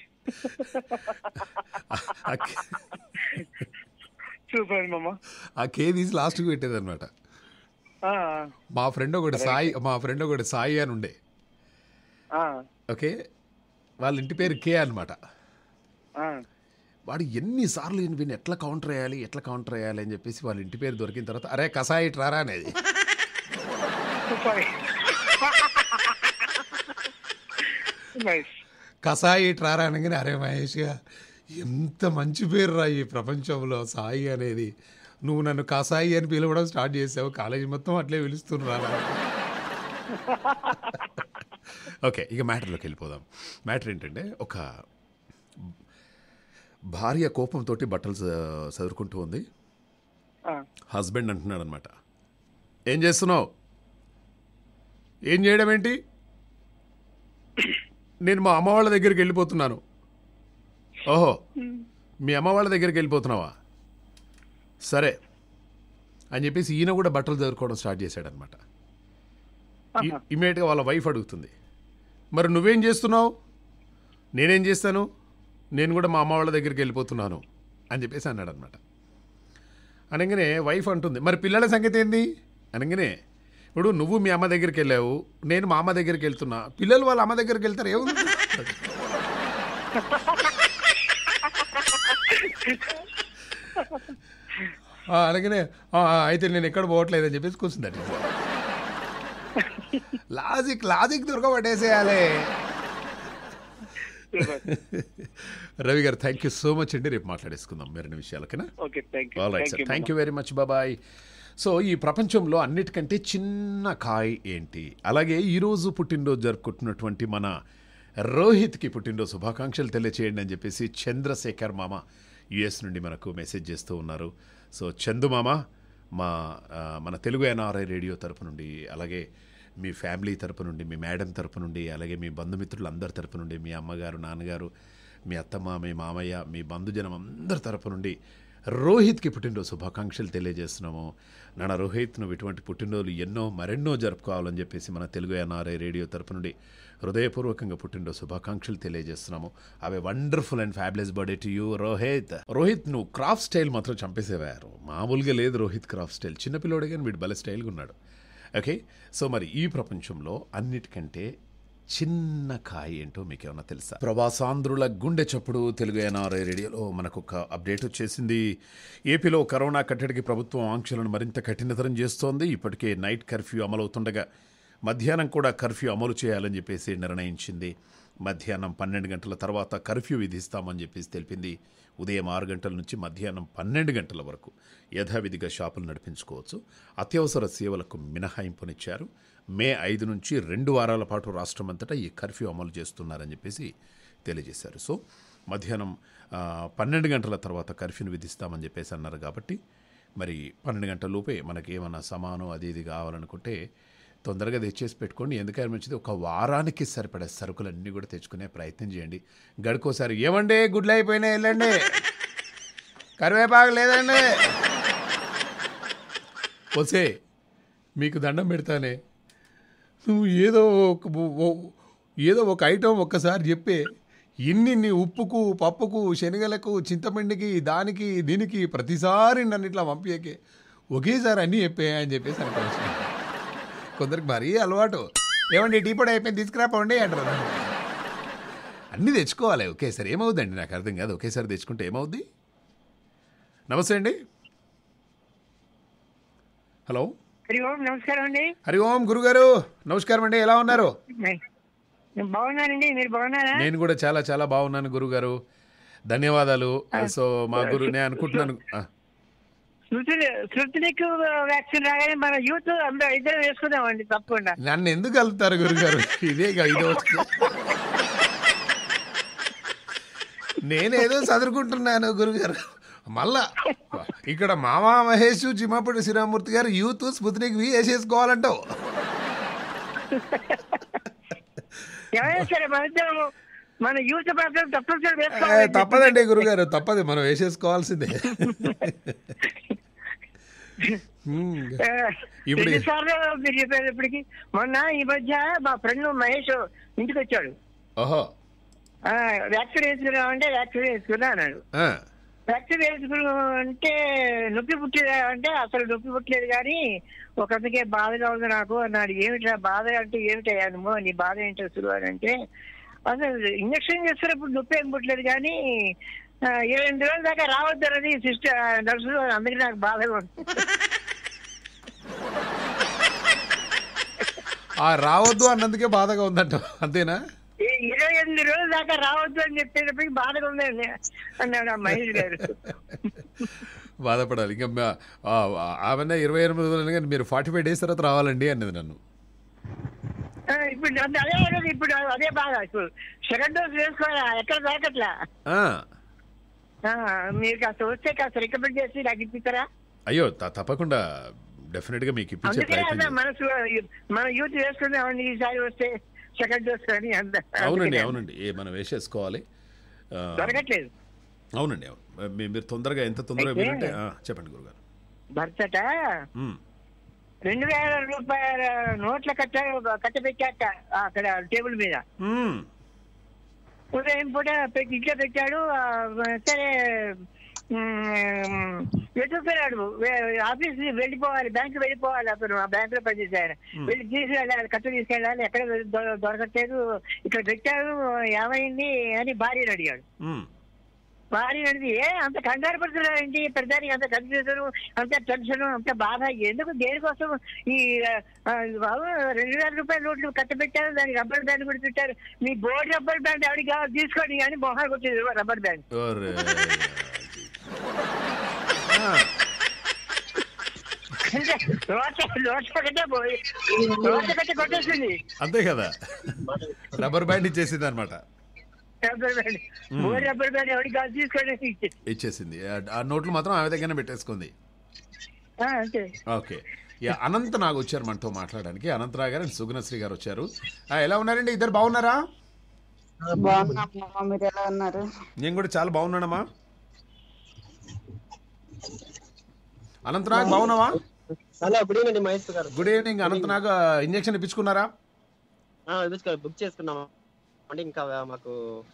సూపర్ మామ ఆ కే తీసి లాస్ట్కి పెట్టేది అనమాట మా ఫ్రెండ్ ఒకటి సాయి మా ఫ్రెండ్ ఒకటి సాయి అని ఉండే ఓకే వాళ్ళ ఇంటి పేరు కే అనమాట వాడు ఎన్నిసార్లు విని ఎట్లా కౌంటర్ వేయాలి ఎట్లా కౌంటర్ వేయాలి అని చెప్పేసి వాళ్ళ ఇంటి పేరు దొరికిన తర్వాత అరే కసాయి ట్రారా అనేది కసాయి ట్రారా అనగానే అరే మహేష్ ఎంత మంచి పేరు రా ఈ ప్రపంచంలో సాయి అనేది నువ్వు నన్ను కాసాయి అని పిలవడం స్టార్ట్ చేసావు కాలేజీ మొత్తం అట్లే పిలుస్తున్నారు ఓకే ఇక మ్యాటర్లోకి వెళ్ళిపోదాం మ్యాటర్ ఏంటంటే ఒక భార్య కోపంతో బట్టలు చదువుకుంటూ ఉంది హస్బెండ్ అంటున్నాడు అనమాట ఏం చేస్తున్నావు ఏం చేయడం ఏంటి నేను మా అమ్మ వాళ్ళ దగ్గరికి వెళ్ళిపోతున్నాను ఓహో మీ అమ్మ వాళ్ళ దగ్గరికి వెళ్ళిపోతున్నావా సరే అని చెప్పేసి ఈయన కూడా బట్టలు చదువుకోవడం స్టార్ట్ చేశాడనమాట ఇమీడియట్గా వాళ్ళ వైఫ్ అడుగుతుంది మరి నువ్వేం చేస్తున్నావు నేనేం చేస్తాను నేను కూడా మా అమ్మ వాళ్ళ దగ్గరికి వెళ్ళిపోతున్నాను అని చెప్పేసి అన్నాడు అనమాట అనగానే వైఫ్ అంటుంది మరి పిల్లల సంగతి ఏంది అనగానే ఇప్పుడు నువ్వు మీ అమ్మ దగ్గరికి వెళ్ళావు నేను మా అమ్మ దగ్గరికి వెళ్తున్నా పిల్లలు వాళ్ళ అమ్మ దగ్గరికి వెళ్తారు ఏముంది అలాగనే అయితే నేను ఎక్కడ పోవట్లేదు అని చెప్పేసి కూర్చుందండి లాజిక్ లాజిక్ పట్టేసేయాలి రవి గారు థ్యాంక్ యూ సో మచ్ అండి రేపు మాట్లాడేసుకుందాం మరిన్ని sir thank you very much బాబాయ్ సో ఈ ప్రపంచంలో అన్నిటికంటే చిన్న కాయ్ ఏంటి అలాగే ఈరోజు పుట్టినరోజు జరుపుకుంటున్నటువంటి మన రోహిత్కి పుట్టినరోజు శుభాకాంక్షలు తెలియచేయండి అని చెప్పేసి చంద్రశేఖర్ మామ యుఎస్ నుండి మనకు మెసేజ్ చేస్తూ ఉన్నారు సో చందుమామ మా మన తెలుగు ఎన్ఆర్ఐ రేడియో తరపు నుండి అలాగే మీ ఫ్యామిలీ తరపు నుండి మీ మేడం తరపు నుండి అలాగే మీ బంధుమిత్రులు అందరి తరపు నుండి మీ అమ్మగారు నాన్నగారు మీ అత్తమ్మ మీ మామయ్య మీ బంధుజనం అందరి తరపు నుండి రోహిత్కి పుట్టినరోజు శుభాకాంక్షలు తెలియజేస్తున్నాము నాన్న రోహిత్ నువ్వు ఇటువంటి పుట్టినరోజులు ఎన్నో మరెన్నో జరుపుకోవాలని చెప్పేసి మన తెలుగు ఎన్ఆర్ఐ రేడియో తరపు నుండి హృదయపూర్వకంగా పుట్టిండో శుభాకాంక్షలు తెలియజేస్తున్నాము అవి wonderful and fabulous birthday to you Rohit Rohit నువ్వు క్రాఫ్ట్ స్టైల్ మాత్రం చంపేసేవారు మామూలుగా లేదు రోహిత్ క్రాఫ్ట్ స్టైల్ చిన్నపిల్లోడే కానీ వీడు బల స్టైల్గా ఉన్నాడు ఓకే సో మరి ఈ ప్రపంచంలో అన్నిటికంటే చిన్న కాయ ఏంటో మీకు ఏమైనా తెలుసా ప్రవాసాంధ్రుల గుండె చప్పుడు తెలుగు ఎన్ఆర్ఐ రేడియోలో మనకు ఒక అప్డేట్ వచ్చేసింది ఏపీలో కరోనా కట్టడికి ప్రభుత్వం ఆంక్షలను మరింత కఠినతరం చేస్తోంది ఇప్పటికే నైట్ కర్ఫ్యూ అమలవుతుండగా మధ్యాహ్నం కూడా కర్ఫ్యూ అమలు చేయాలని చెప్పేసి నిర్ణయించింది మధ్యాహ్నం పన్నెండు గంటల తర్వాత కర్ఫ్యూ విధిస్తామని చెప్పేసి తెలిపింది ఉదయం ఆరు గంటల నుంచి మధ్యాహ్నం పన్నెండు గంటల వరకు యథావిధిగా షాపులు నడిపించుకోవచ్చు అత్యవసర సేవలకు మినహాయింపునిచ్చారు మే ఐదు నుంచి రెండు వారాల పాటు రాష్ట్రం అంతటా ఈ కర్ఫ్యూ అమలు చేస్తున్నారని చెప్పేసి తెలియజేశారు సో మధ్యాహ్నం పన్నెండు గంటల తర్వాత కర్ఫ్యూని విధిస్తామని చెప్పేసి అన్నారు కాబట్టి మరి పన్నెండు గంటల లోపే మనకి ఏమైనా సమానం అది ఇది కావాలనుకుంటే తొందరగా తెచ్చేసి పెట్టుకోండి ఎందుకని మంచిది ఒక వారానికి సరిపడే సరుకులన్నీ కూడా తెచ్చుకునే ప్రయత్నం చేయండి గడుకోసారి ఏమండి గుడ్లు అయిపోయినాయి వెళ్ళండి కరివేపాకు లేదండి వసే మీకు దండం పెడతానే నువ్వు ఏదో ఒక ఏదో ఒక ఐటమ్ ఒక్కసారి చెప్పే ఇన్నిన్ని ఉప్పుకు పప్పుకు శనగలకు చింతపిండికి దానికి దీనికి ప్రతిసారి నన్ను ఇట్లా పంపించకే ఒకేసారి అన్నీ చెప్పే అని చెప్పేసి అనుకోవచ్చు కొందరికి మరీ అలవాటు ఏమండి టీ పొడి అయిపోయింది తీసుకురాపండి అంటారు అన్నీ తెచ్చుకోవాలి ఒకేసారి ఏమవుద్దండి నాకు అర్థం కాదు ఒకేసారి తెచ్చుకుంటే ఏమవుద్ది నమస్తే అండి హలో హరి ఓం నమస్కారం అండి హరి ఓం గురుగారు నమస్కారం అండి ఎలా ఉన్నారు బాగున్నానండి మీరు బాగున్నారా నేను కూడా చాలా చాలా బాగున్నాను గురుగారు ధన్యవాదాలు సో మా గురు నేను అనుకుంటున్నాను శృతి శృతికి వ్యాక్సిన్ రాగానే మన యూత్ అందరూ ఇద్దరు వేసుకుందామండి తప్పకుండా నన్ను ఎందుకు కలుపుతారు గురుగారు ఇదే ఇదో నేనేదో చదువుకుంటున్నాను గురుగారు మళ్ళా ఇక్కడ మామా మహేష్ చిమ్మపూడి శ్రీరామూర్తి గారు యూత్ వి వేసేసుకోవాలంటావు మన యూత్ తప్పదండి గురుగారు తప్పదు మనం వేసేసుకోవాల్సిందే Hmm. Eh, ఇప్పుడు సార్లు మీరు చెప్పారు ఇప్పటికి మొన్న ఈ మధ్య మా ఫ్రెండ్ మహేష్ ఇంటికి వచ్చాడు వ్యాక్సిన్ వేసుకున్నావు అంటే వ్యాక్సిన్ వేసుకున్నా అన్నాడు వ్యాక్సిన్ వేసుకున్నా అంటే నొప్పి పుట్టేదా అంటే అసలు నొప్పి పుట్టలేదు కానీ ఒకందుకే బాధగా ఉంది నాకు అన్నాడు ఏమిటా బాధ అంటే ఏమిటా నువ్వు నీ బాధ ఏంటో అని అంటే అసలు ఇంజక్షన్ చేస్తున్నప్పుడు నొప్పి ఏం పుట్టలేదు కానీ ఎనిమిది రోజుల దాకా రావద్దన్నది సిస్టర్ నర్సు అందుకే నాకు బాధగా ఉంది ఆ రావద్దు అన్నందుకే బాధగా ఉందంట అంతేనా ఇరవై ఎనిమిది రోజుల దాకా రావద్దు అని చెప్పేటప్పటికి బాధగా ఉందండి అన్నాడు ఆ మహేష్ గారు బాధపడాలి ఇంకా ఆమె ఇరవై ఎనిమిది రోజులు కానీ మీరు ఫార్టీ ఫైవ్ డేస్ తర్వాత రావాలండి అన్నది నన్ను ఇప్పుడు అదే ఇప్పుడు అదే బాగా ఇప్పుడు సెకండ్ డోస్ వేసుకోవాలా ఎక్కడ దాకట్లా మీరు కాస్త వస్తే కాస్త రికమెండ్ చేసి నాకు ఇప్పిస్తారా అయ్యో తప్పకుండా డెఫినెట్ గా మీకు ఇప్పించే ప్రయత్నం మనసు మన యూత్ వేసుకున్నామండి ఈసారి వస్తే సెకండ్ డోస్ కానీ అవునండి అవునండి ఏ మనం వేసేసుకోవాలి దొరకట్లేదు అవునండి అవును మీరు తొందరగా ఎంత తొందరగా వీలుంటే చెప్పండి గురుగారు భర్తట రెండు వేల రూపాయల నోట్ల కట్ట కట్టబెట్టాక అక్కడ టేబుల్ మీద ఉదయం పూట ఇంట్లో పెట్టాడు సరే వెతుకున్నాడు ఆఫీస్ వెళ్ళిపోవాలి బ్యాంక్ వెళ్ళిపోవాలి అతను ఆ బ్యాంక్ లో పనిచేసే వెళ్ళి తీసుకెళ్ళాలి కట్టు తీసుకెళ్ళాలి ఎక్కడ దొరకట్లేదు ఇక్కడ పెట్టాడు ఏమైంది అని భార్యను అడిగాడు మారినది ఏ అంత కంగారు పడుతున్నారండి ప్రతిదానికి అంత కన్ఫ్యూజన్ అంత టెన్షన్ అంత బాధ ఎందుకు దేనికోసం ఈ రెండు వేల రూపాయల నోట్లు కట్ట పెట్టారు దానికి రబ్బర్ బ్యాండ్ కూడా పెట్టారు మీ బోర్డు రబ్బర్ బ్యాండ్ కావాలి తీసుకోండి కానీ మొహాలు కొట్టేది రబ్బర్ బ్యాండ్ అంతే కదా రబ్బర్ బ్యాండ్ ఇచ్చేసింది అనమాట ఇచ్చేసింది ఆ నోట్లు మాత్రం ఆమె దగ్గర పెట్టేసుకుంది ఓకే యా అనంత నాగ్ వచ్చారు మనతో మాట్లాడడానికి అనంతరావు గారు అండ్ సుగుణశ్రీ గారు వచ్చారు ఎలా ఉన్నారండి ఇద్దరు బాగున్నారా నేను కూడా చాలా బాగున్నానమ్మా అనంతనాగ్ బాగున్నావా హలో గుడ్ ఈవినింగ్ మహేష్ గారు గుడ్ ఈవినింగ్ అనంతనాగ్ ఇంజెక్షన్ ఇప్పించుకున్నారా బుక్ చేసుకున్నామా అంటే ఇంకా మాకు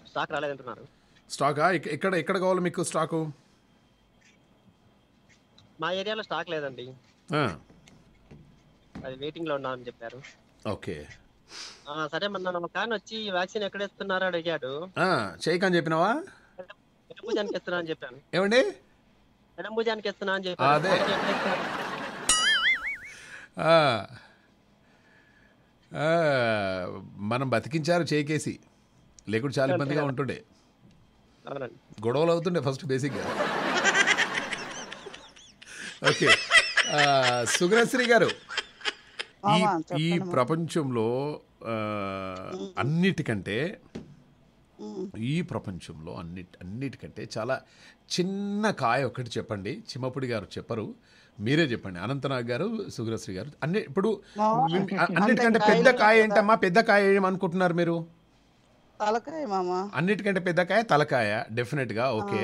స్టాక్ రాలేదంటున్నారు స్టాకా ఎక్కడ ఎక్కడ కావాలి మీకు స్టాకు మా ఏరియాలో స్టాక్ లేదండి అది వెయిటింగ్ లో ఉన్నామని చెప్పారు ఓకే సరే మన ఒక ఆయన వచ్చి వ్యాక్సిన్ ఎక్కడ ఇస్తున్నారు అడిగాడు చేయకని చెప్పినావా ఎడంభుజానికి ఇస్తున్నా అని చెప్పాను ఏమండి ఎడంభుజానికి ఇస్తున్నా అని చెప్పాను మనం బతికించారు చేకేసి లేకుంటే చాలా ఇబ్బందిగా ఉంటుండే గొడవలు అవుతుండే ఫస్ట్ బేసిక్గా ఓకే సుగ్రశ్రీ గారు ఈ ఈ ప్రపంచంలో అన్నిటికంటే ఈ ప్రపంచంలో అన్నిటి అన్నిటికంటే చాలా చిన్న కాయ ఒకటి చెప్పండి చిమ్మపుడి గారు చెప్పరు మీరే చెప్పండి అనంతనాగ్ గారు సుగ్రశ్రీ గారు అన్ని ఇప్పుడు అన్నిటికంటే పెద్ద కాయ ఏంటమ్మా పెద్ద కాయ ఏమనుకుంటున్నారు మీరు తలకాయ అన్నిటికంటే పెద్ద కాయ తలకాయ డెఫినెట్ గా ఓకే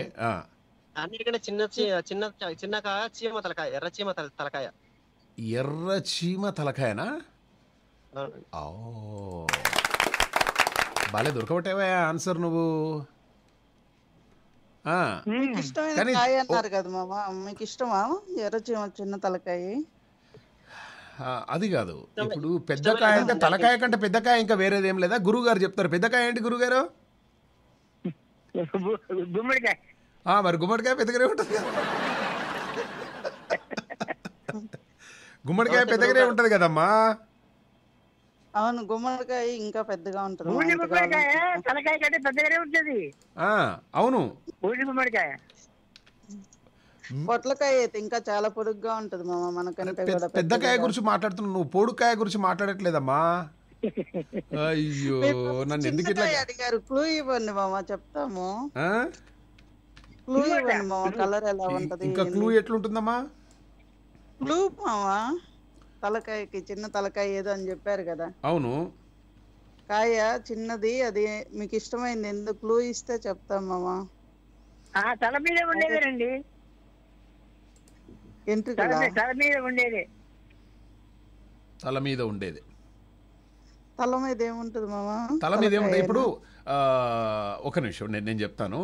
అన్నిటికంటే చిన్న చిన్న చిన్న కాయ చీమ తలకాయ ఎర్ర చీమ తలకాయ ఎర్ర చీమ తలకాయనా ఓ భలే దొరకబట్టేవా ఆన్సర్ నువ్వు మీకు అన్నారు కదా మీకు ఇష్టమా చిన్న తలకాయ అది కాదు ఇప్పుడు పెద్ద కాయ అంటే తలకాయ కంటే పెద్ద కాయ ఇంకా వేరేది ఏం లేదా గురువు గారు చెప్తారు పెద్ద కాయ ఏంటి గురువు గారు గుమ్మడికాయ మరి గుమ్మడికాయ పెద్దగరే ఉంటుంది కదా గుమ్మడికాయ పెద్దగరే ఉంటది కదమ్మా అవును గుమ్మడికాయ ఇంకా పెద్దగా ఉంటుంది తలకాయ కంటే పెద్దగానే ఉంటుంది అవును గుమ్మడికాయ పొట్లకాయ అయితే ఇంకా చాలా పొడుగ్గా ఉంటది మామ మనకంటే పెద్దకాయ గురించి మాట్లాడుతున్నావు నువ్వు పొడుకాయ గురించి మాట్లాడట్లేదమ్మా అయ్యో నన్ను ఎందుకు ఇట్లా అడిగారు క్లూ ఇవ్వండి మామ చెప్తాము క్లూ ఇవ్వండి మామ కలర్ ఎలా ఉంటది ఇంకా క్లూ ఎట్లుంటుందమ్మా క్లూ మామా తలకాయకి చిన్న తలకాయ ఏదో అని చెప్పారు కదా అవును కాయ చిన్నది అది మీకు ఇష్టమైంది ఎందుకు క్లూ ఇస్తే చెప్తాం మామా తల మీద ఉండేది రండి తల మీద ఉండేది తల మీద ఏముంటుంది మామా తల మీద ఏముంటుంది ఇప్పుడు ఒక నిమిషం నేను నేను చెప్తాను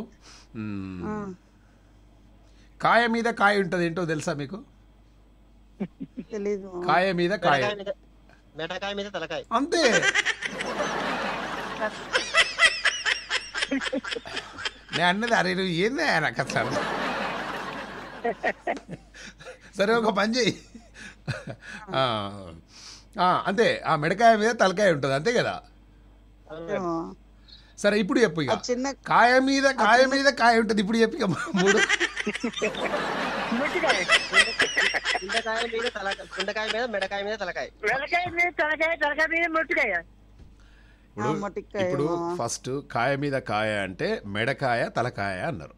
కాయ మీద కాయ ఉంటది ఏంటో తెలుసా మీకు కాయ మీద కాయ బెండకాయ మీద తలకాయ అంతే నేను అన్నది అరే నువ్వు ఏంది నాకు అసలు సరే ఒక పని చెయ్యి అంతే ఆ మెడకాయ మీద తలకాయ ఉంటుంది అంతే కదా సరే ఇప్పుడు చెప్పు ఇక కాయ మీద కాయ మీద కాయ ఉంటుంది ఇప్పుడు చెప్పి మూడు మెడకాయ మీద తలకాయ మీద ఇప్పుడు ఫస్ట్ కాయ మీద కాయ అంటే మెడకాయ తలకాయ అన్నారు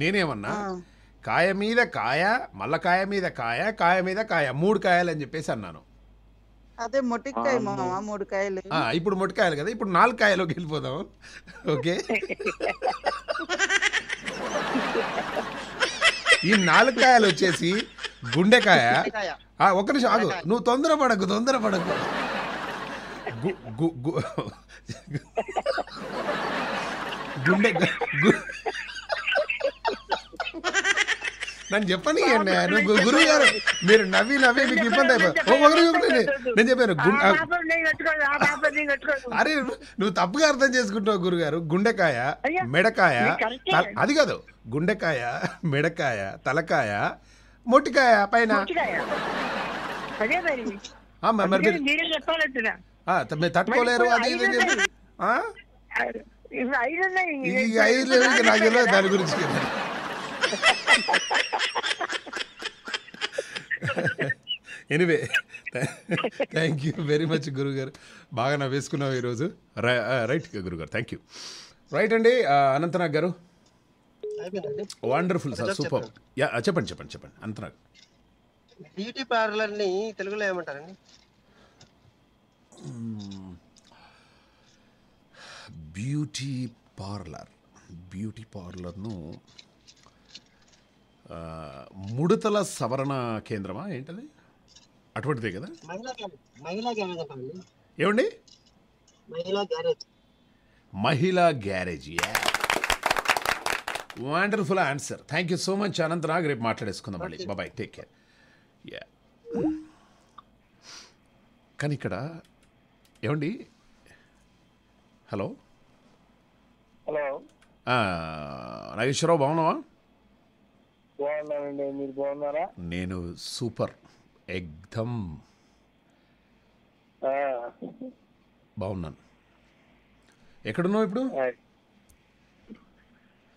నేనేమన్నా కాయ మీద కాయ మల్లకాయ కాయ మీద కాయ కాయ మీద కాయ మూడు కాయలు అని చెప్పేసి అన్నాను అదే మొటికాయ మూడు కాయలు ఇప్పుడు మొటికాయలు కదా ఇప్పుడు నాలుగు కాయలోకి వెళ్ళిపోదాం ఓకే ఈ నాలుగు కాయలు వచ్చేసి గుండెకాయ ఒక్క నిమిషం ఆగు నువ్వు తొందర తొందర పడకు గుండె నన్ను చెప్పని నువ్వు గురువు గారు మీరు నవ్వి నవ్వి మీకు ఇబ్బంది అయిపోయింది నేను చెప్పాను అరే నువ్వు తప్పుగా అర్థం చేసుకుంటావు గురుగారు గుండెకాయ మెడకాయ అది కాదు గుండెకాయ మిడకాయ తలకాయ మొట్టికాయ పైన తట్టుకోలేరు దాని గురించి anyway thank you very much గురుగారు బాగా నవ్వేసుకున్నావు ఈరోజు రైట్ గురుగారు థ్యాంక్ యూ రైట్ అండి అనంతనాగ్ గారు వండర్ఫుల్ సార్ సూపర్ యా చెప్పండి చెప్పండి చెప్పండి అంతరా బ్యూటీ పార్లర్ని తెలుగులో ఏమంటారండి బ్యూటీ పార్లర్ బ్యూటీ పార్లర్ను ముడతల సవరణ కేంద్రమా ఏంటది అటువంటిదే కదా ఏమండి మహిళా గ్యారేజ్ మహిళా garage yeah wonderful answer thank you so much Anantha Nag రేపు మాట్లాడేసుకుందాం మళ్ళీ బాబాయ్ టేక్ కేర్ యా కానీ ఇక్కడ ఏమండి హలో హలో నాగేశ్వరరావు బాగున్నావా నేను సూపర్ ఎగ్దమ్ బాగున్నాను ఎక్కడున్నావు ఇప్పుడు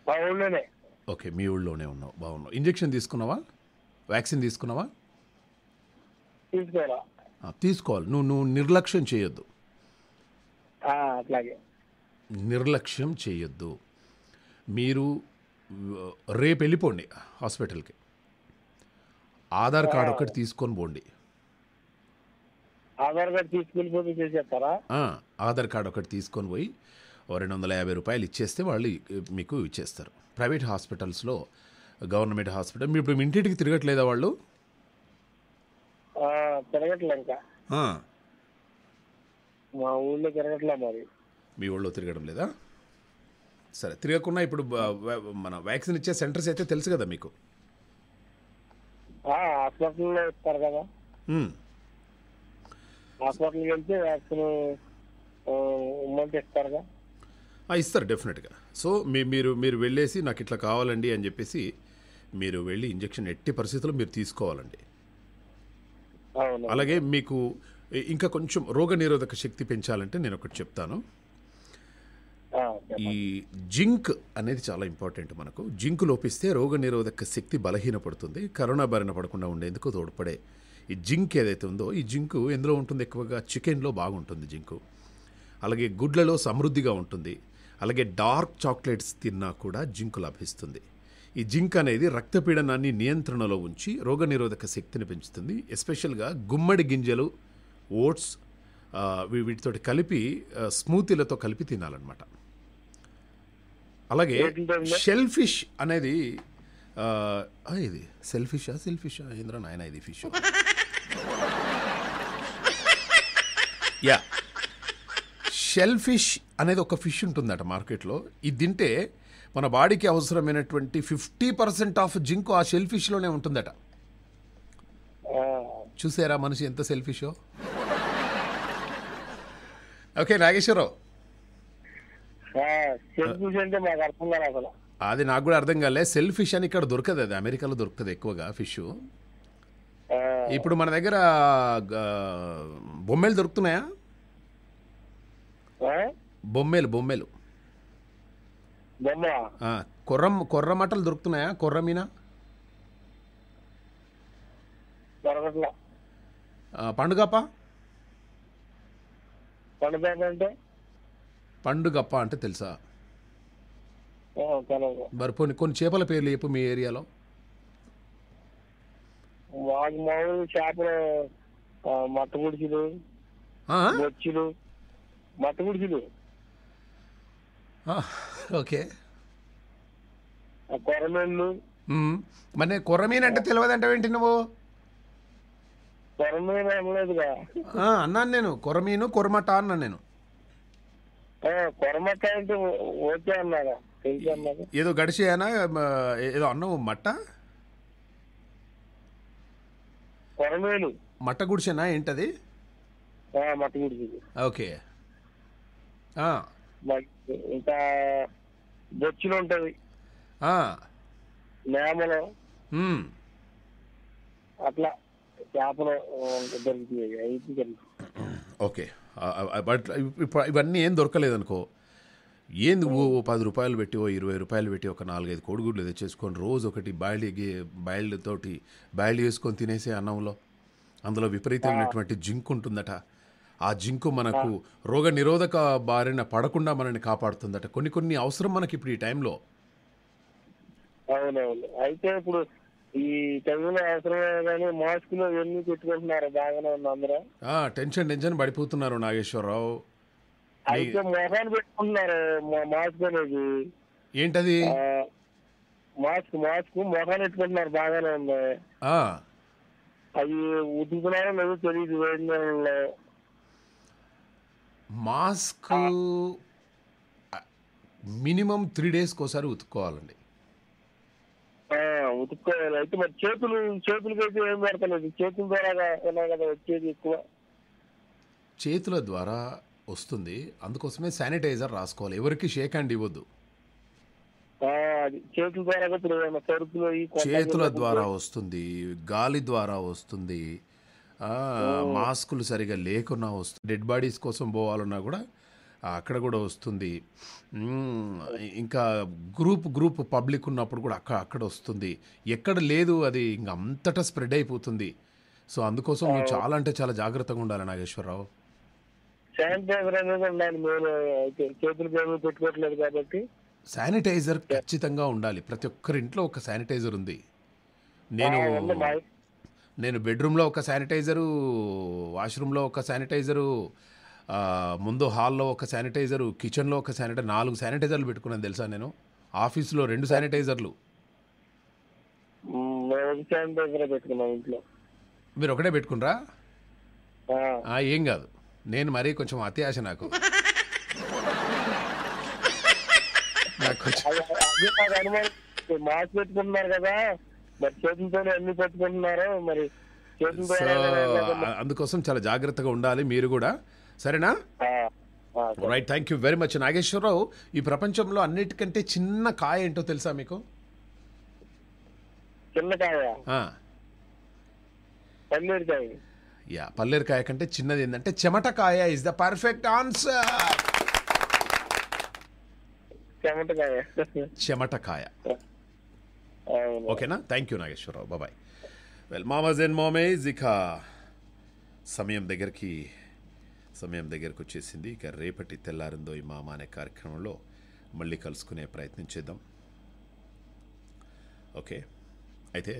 మా ఊళ్ళోనే ఓకే మీ ఊళ్ళోనే ఉన్నావు బాగున్నావు ఇంజక్షన్ తీసుకున్నావా వ్యాక్సిన్ తీసుకున్నావా తీసుకోవాలి నువ్వు నువ్వు నిర్లక్ష్యం చేయొద్దు అట్లాగే నిర్లక్ష్యం చేయొద్దు మీరు రేపు వెళ్ళిపోండి హాస్పిటల్కి ఆధార్ కార్డు ఒకటి తీసుకొని పోండి ఆధార్ కార్డు తీసుకొని పోయి ఆధార్ కార్డు ఒకటి తీసుకొని పోయి ఓ రెండు వందల యాభై రూపాయలు ఇచ్చేస్తే వాళ్ళు మీకు ఇచ్చేస్తారు ప్రైవేట్ హాస్పిటల్స్లో గవర్నమెంట్ హాస్పిటల్ మీరు ఇప్పుడు ఇంటింటికి తిరగట్లేదా వాళ్ళు మా ఊళ్ళో తిరగట్లే మరి మీ ఊళ్ళో తిరగడం లేదా సరే తిరగకుండా ఇప్పుడు మన వ్యాక్సిన్ ఇచ్చే సెంటర్స్ అయితే తెలుసు కదా మీకు హాస్పిటల్లో ఇస్తారు కదా హాస్పిటల్కి వెళ్తే వ్యాక్సిన్ ఇస్తారు కదా ఇస్తారు డెఫినెట్గా సో మీ మీరు మీరు వెళ్ళేసి నాకు ఇట్లా కావాలండి అని చెప్పేసి మీరు వెళ్ళి ఇంజక్షన్ ఎట్టి పరిస్థితుల్లో మీరు తీసుకోవాలండి అలాగే మీకు ఇంకా కొంచెం రోగ నిరోధక శక్తి పెంచాలంటే నేను ఒకటి చెప్తాను ఈ జింక్ అనేది చాలా ఇంపార్టెంట్ మనకు జింక్ లోపిస్తే రోగ నిరోధక శక్తి బలహీనపడుతుంది కరోనా బారిన పడకుండా ఉండేందుకు తోడ్పడే ఈ జింక్ ఏదైతే ఉందో ఈ జింక్ ఎందులో ఉంటుంది ఎక్కువగా చికెన్లో బాగుంటుంది జింకు అలాగే గుడ్లలో సమృద్ధిగా ఉంటుంది అలాగే డార్క్ చాక్లెట్స్ తిన్నా కూడా జింకు లభిస్తుంది ఈ జింక్ అనేది రక్తపీడనాన్ని నియంత్రణలో ఉంచి రోగనిరోధక శక్తిని పెంచుతుంది ఎస్పెషల్గా గుమ్మడి గింజలు ఓట్స్ వీటితో కలిపి స్మూతీలతో కలిపి తినాలన్నమాట అలాగే షెల్ ఫిష్ అనేది ఇది సెల్ఫిషా సెల్ఫిషా ఇంద్ర నాయన ఇది ఫిష్ యా షెల్ ఫిష్ అనేది ఒక ఫిష్ ఉంటుందట మార్కెట్లో ఇది తింటే మన బాడీకి అవసరమైనటువంటి ఫిఫ్టీ పర్సెంట్ ఆఫ్ జింక్ ఆ షెల్ ఫిష్లోనే ఉంటుందట చూసారా మనిషి ఎంత సెల్ఫిషో ఓకే నాగేశ్వరరావు అది నాకు కూడా అర్థం కాలే సెల్ ఫిష్ అని ఇక్కడ దొరకదు అది అమెరికాలో దొరుకుతుంది ఎక్కువగా ఫిష్ ఇప్పుడు మన దగ్గర బొమ్మలు దొరుకుతున్నాయా బొమ్మేలు బొమ్మేలు కొర్రం కొర్ర మటలు దొరుకుతున్నాయా కొర్ర మీన పండుగప్ప పండుగప్ప అంటే తెలుసా మరి కొన్ని కొన్ని చేపల పేర్లు చెప్పు మీ ఏరియాలో చేపలు మట్టగుడిచిలు మట్ట ఓకే కొరమీన్లు మరి కొరమీన్ అంటే అంటే ఏంటి నువ్వు కొరమీన్ అనలేదుగా అన్నాను నేను కొరమీను కొరమట అన్నాను నేను కొరమట అంటే ఓకే అన్నారా ఏదో గడిచేయనా ఏదో అన్నావు మట్ట కొరమేలు మట్ట గుడిసేనా ఏంటది మట్ట ఓకే ఇంకా బొచ్చులు ఉంటది అట్లా చేపలు ఓకే బట్ ఇవన్నీ ఏం దొరకలేదు అనుకో ఏం నువ్వు పది రూపాయలు పెట్టి ఓ ఇరవై రూపాయలు పెట్టి ఒక నాలుగైదు కోడిగుడ్లు తెచ్చేసుకొని రోజు ఒకటి బాయిల్ బాయిల్డ్ తోటి బాయిల్ చేసుకొని తినేసే అన్నంలో అందులో విపరీతమైనటువంటి జింక్ ఉంటుందట ఆ జింకు మనకు రోగ నిరోధక బారిన పడకుండా మనల్ని కాపాడుతుందట కొన్ని కొన్ని అవసరం మనకి ఇప్పుడు ఈ టైంలో అవునవును అయితే ఇప్పుడు ఈ చదువులో అవసరమే కానీ మాస్క్ లో పెట్టుకుంటున్నారు బాగానే ఉంది అందరూ ఆ టెన్షన్ టెన్షన్ పడిపోతున్నారు నాగేశ్వరరావు అయితే మొహాన్ని పెట్టుకుంటున్నారు మాస్క్ అనేది ఏంటది మాస్క్ మాస్క్ మొహాన్ పెట్టుకుంటున్నారు బాగానే ఉంది ఆ అవి ఉతుకుతున్నారో లేదో తెలియదు వేడి మాస్క్ మినిమం త్రీ డేస్ ఒకసారి ఉతుక్కోవాలండి ఉతుక్కోవాలి అయితే మరి చేతులు అయితే ఏం పెడతలేదు చేతుల ద్వారా వచ్చేది ఎక్కువ చేతుల ద్వారా వస్తుంది అందుకోసమే శానిటైజర్ రాసుకోవాలి ఎవరికి షేక్ హ్యాండ్ ఇవ్వద్దు చేతుల ద్వారా వస్తుంది గాలి ద్వారా వస్తుంది మాస్కులు సరిగా లేకున్నా వస్తుంది డెడ్ బాడీస్ కోసం పోవాలన్నా కూడా అక్కడ కూడా వస్తుంది ఇంకా గ్రూప్ గ్రూప్ పబ్లిక్ ఉన్నప్పుడు కూడా అక్కడ అక్కడ వస్తుంది ఎక్కడ లేదు అది ఇంకా అంతటా స్ప్రెడ్ అయిపోతుంది సో అందుకోసం నువ్వు చాలా అంటే చాలా జాగ్రత్తగా ఉండాలి నాగేశ్వరరావు శానిటైజర్ కాబట్టి శానిటైజర్ ఖచ్చితంగా ఉండాలి ప్రతి ఒక్కరింట్లో ఒక శానిటైజర్ ఉంది నేను నేను బెడ్రూమ్లో ఒక శానిటైజరు వాష్రూమ్లో ఒక శానిటైజరు ముందు హాల్లో ఒక శానిటైజరు కిచెన్లో ఒక శానిటైజర్ నాలుగు శానిటైజర్లు పెట్టుకున్నాను తెలుసా నేను ఆఫీస్లో రెండు శానిటైజర్లు ఇంట్లో మీరు ఒకటే పెట్టుకున్నారా ఏం కాదు నేను మరీ కొంచెం అత్యాశ నాకు నాకు కొంచెం పెట్టుకున్నారు కదా మరి అన్ని మరి అందుకోసం చాలా జాగ్రత్తగా ఉండాలి మీరు కూడా సరేనా right thank you very much Nageswara Rao ఈ ప్రపంచంలో అన్నిటికంటే చిన్న కాయ ఏంటో తెలుసా మీకు పల్లెరికాయ యా పల్లేరుకాయ కంటే చిన్నది ఏంటంటే చెమటకాయ ఇస్ ద పర్ఫెక్ట్ ఆన్సర్ చెమటకాయ చెమటకాయ ఓకేనా థ్యాంక్ యూ నాగేశ్వరరావు బాబాయ్ వెల్ మామజ్ అండ్ మామేజ్ ఇక సమయం దగ్గరికి సమయం దగ్గరకు వచ్చేసింది ఇక రేపటి తెల్లారిందో ఈ మామ అనే కార్యక్రమంలో మళ్ళీ కలుసుకునే ప్రయత్నం చేద్దాం ఓకే అయితే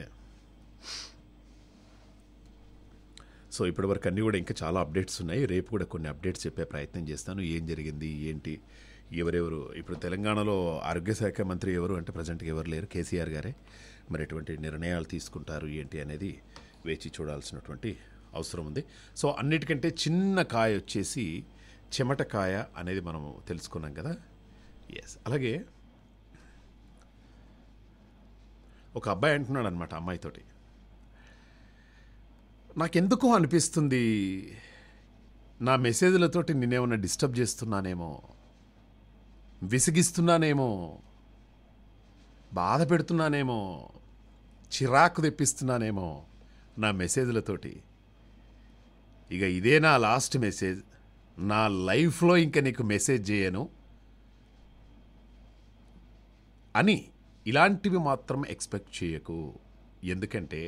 సో ఇప్పటివరకు అన్నీ కూడా ఇంకా చాలా అప్డేట్స్ ఉన్నాయి రేపు కూడా కొన్ని అప్డేట్స్ చెప్పే ప్రయత్నం చేస్తాను ఏం జరిగింది ఏంటి ఎవరెవరు ఇప్పుడు తెలంగాణలో ఆరోగ్యశాఖ మంత్రి ఎవరు అంటే ప్రజెంట్కి ఎవరు లేరు కేసీఆర్ గారే మరి ఎటువంటి నిర్ణయాలు తీసుకుంటారు ఏంటి అనేది వేచి చూడాల్సినటువంటి అవసరం ఉంది సో అన్నిటికంటే చిన్న కాయ వచ్చేసి చెమటకాయ అనేది మనం తెలుసుకున్నాం కదా ఎస్ అలాగే ఒక అబ్బాయి అంటున్నాడు అనమాట అమ్మాయితోటి నాకెందుకో అనిపిస్తుంది నా మెసేజ్లతోటి నేనేమన్నా డిస్టర్బ్ చేస్తున్నానేమో విసిగిస్తున్నానేమో బాధ పెడుతున్నానేమో చిరాకు తెప్పిస్తున్నానేమో నా మెసేజ్లతోటి ఇక ఇదే నా లాస్ట్ మెసేజ్ నా లైఫ్లో ఇంకా నీకు మెసేజ్ చేయను అని ఇలాంటివి మాత్రం ఎక్స్పెక్ట్ చేయకు ఎందుకంటే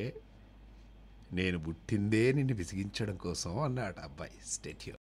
నేను పుట్టిందే నిన్ను విసిగించడం కోసం అన్నాడు అబ్బాయి స్టెట్యూ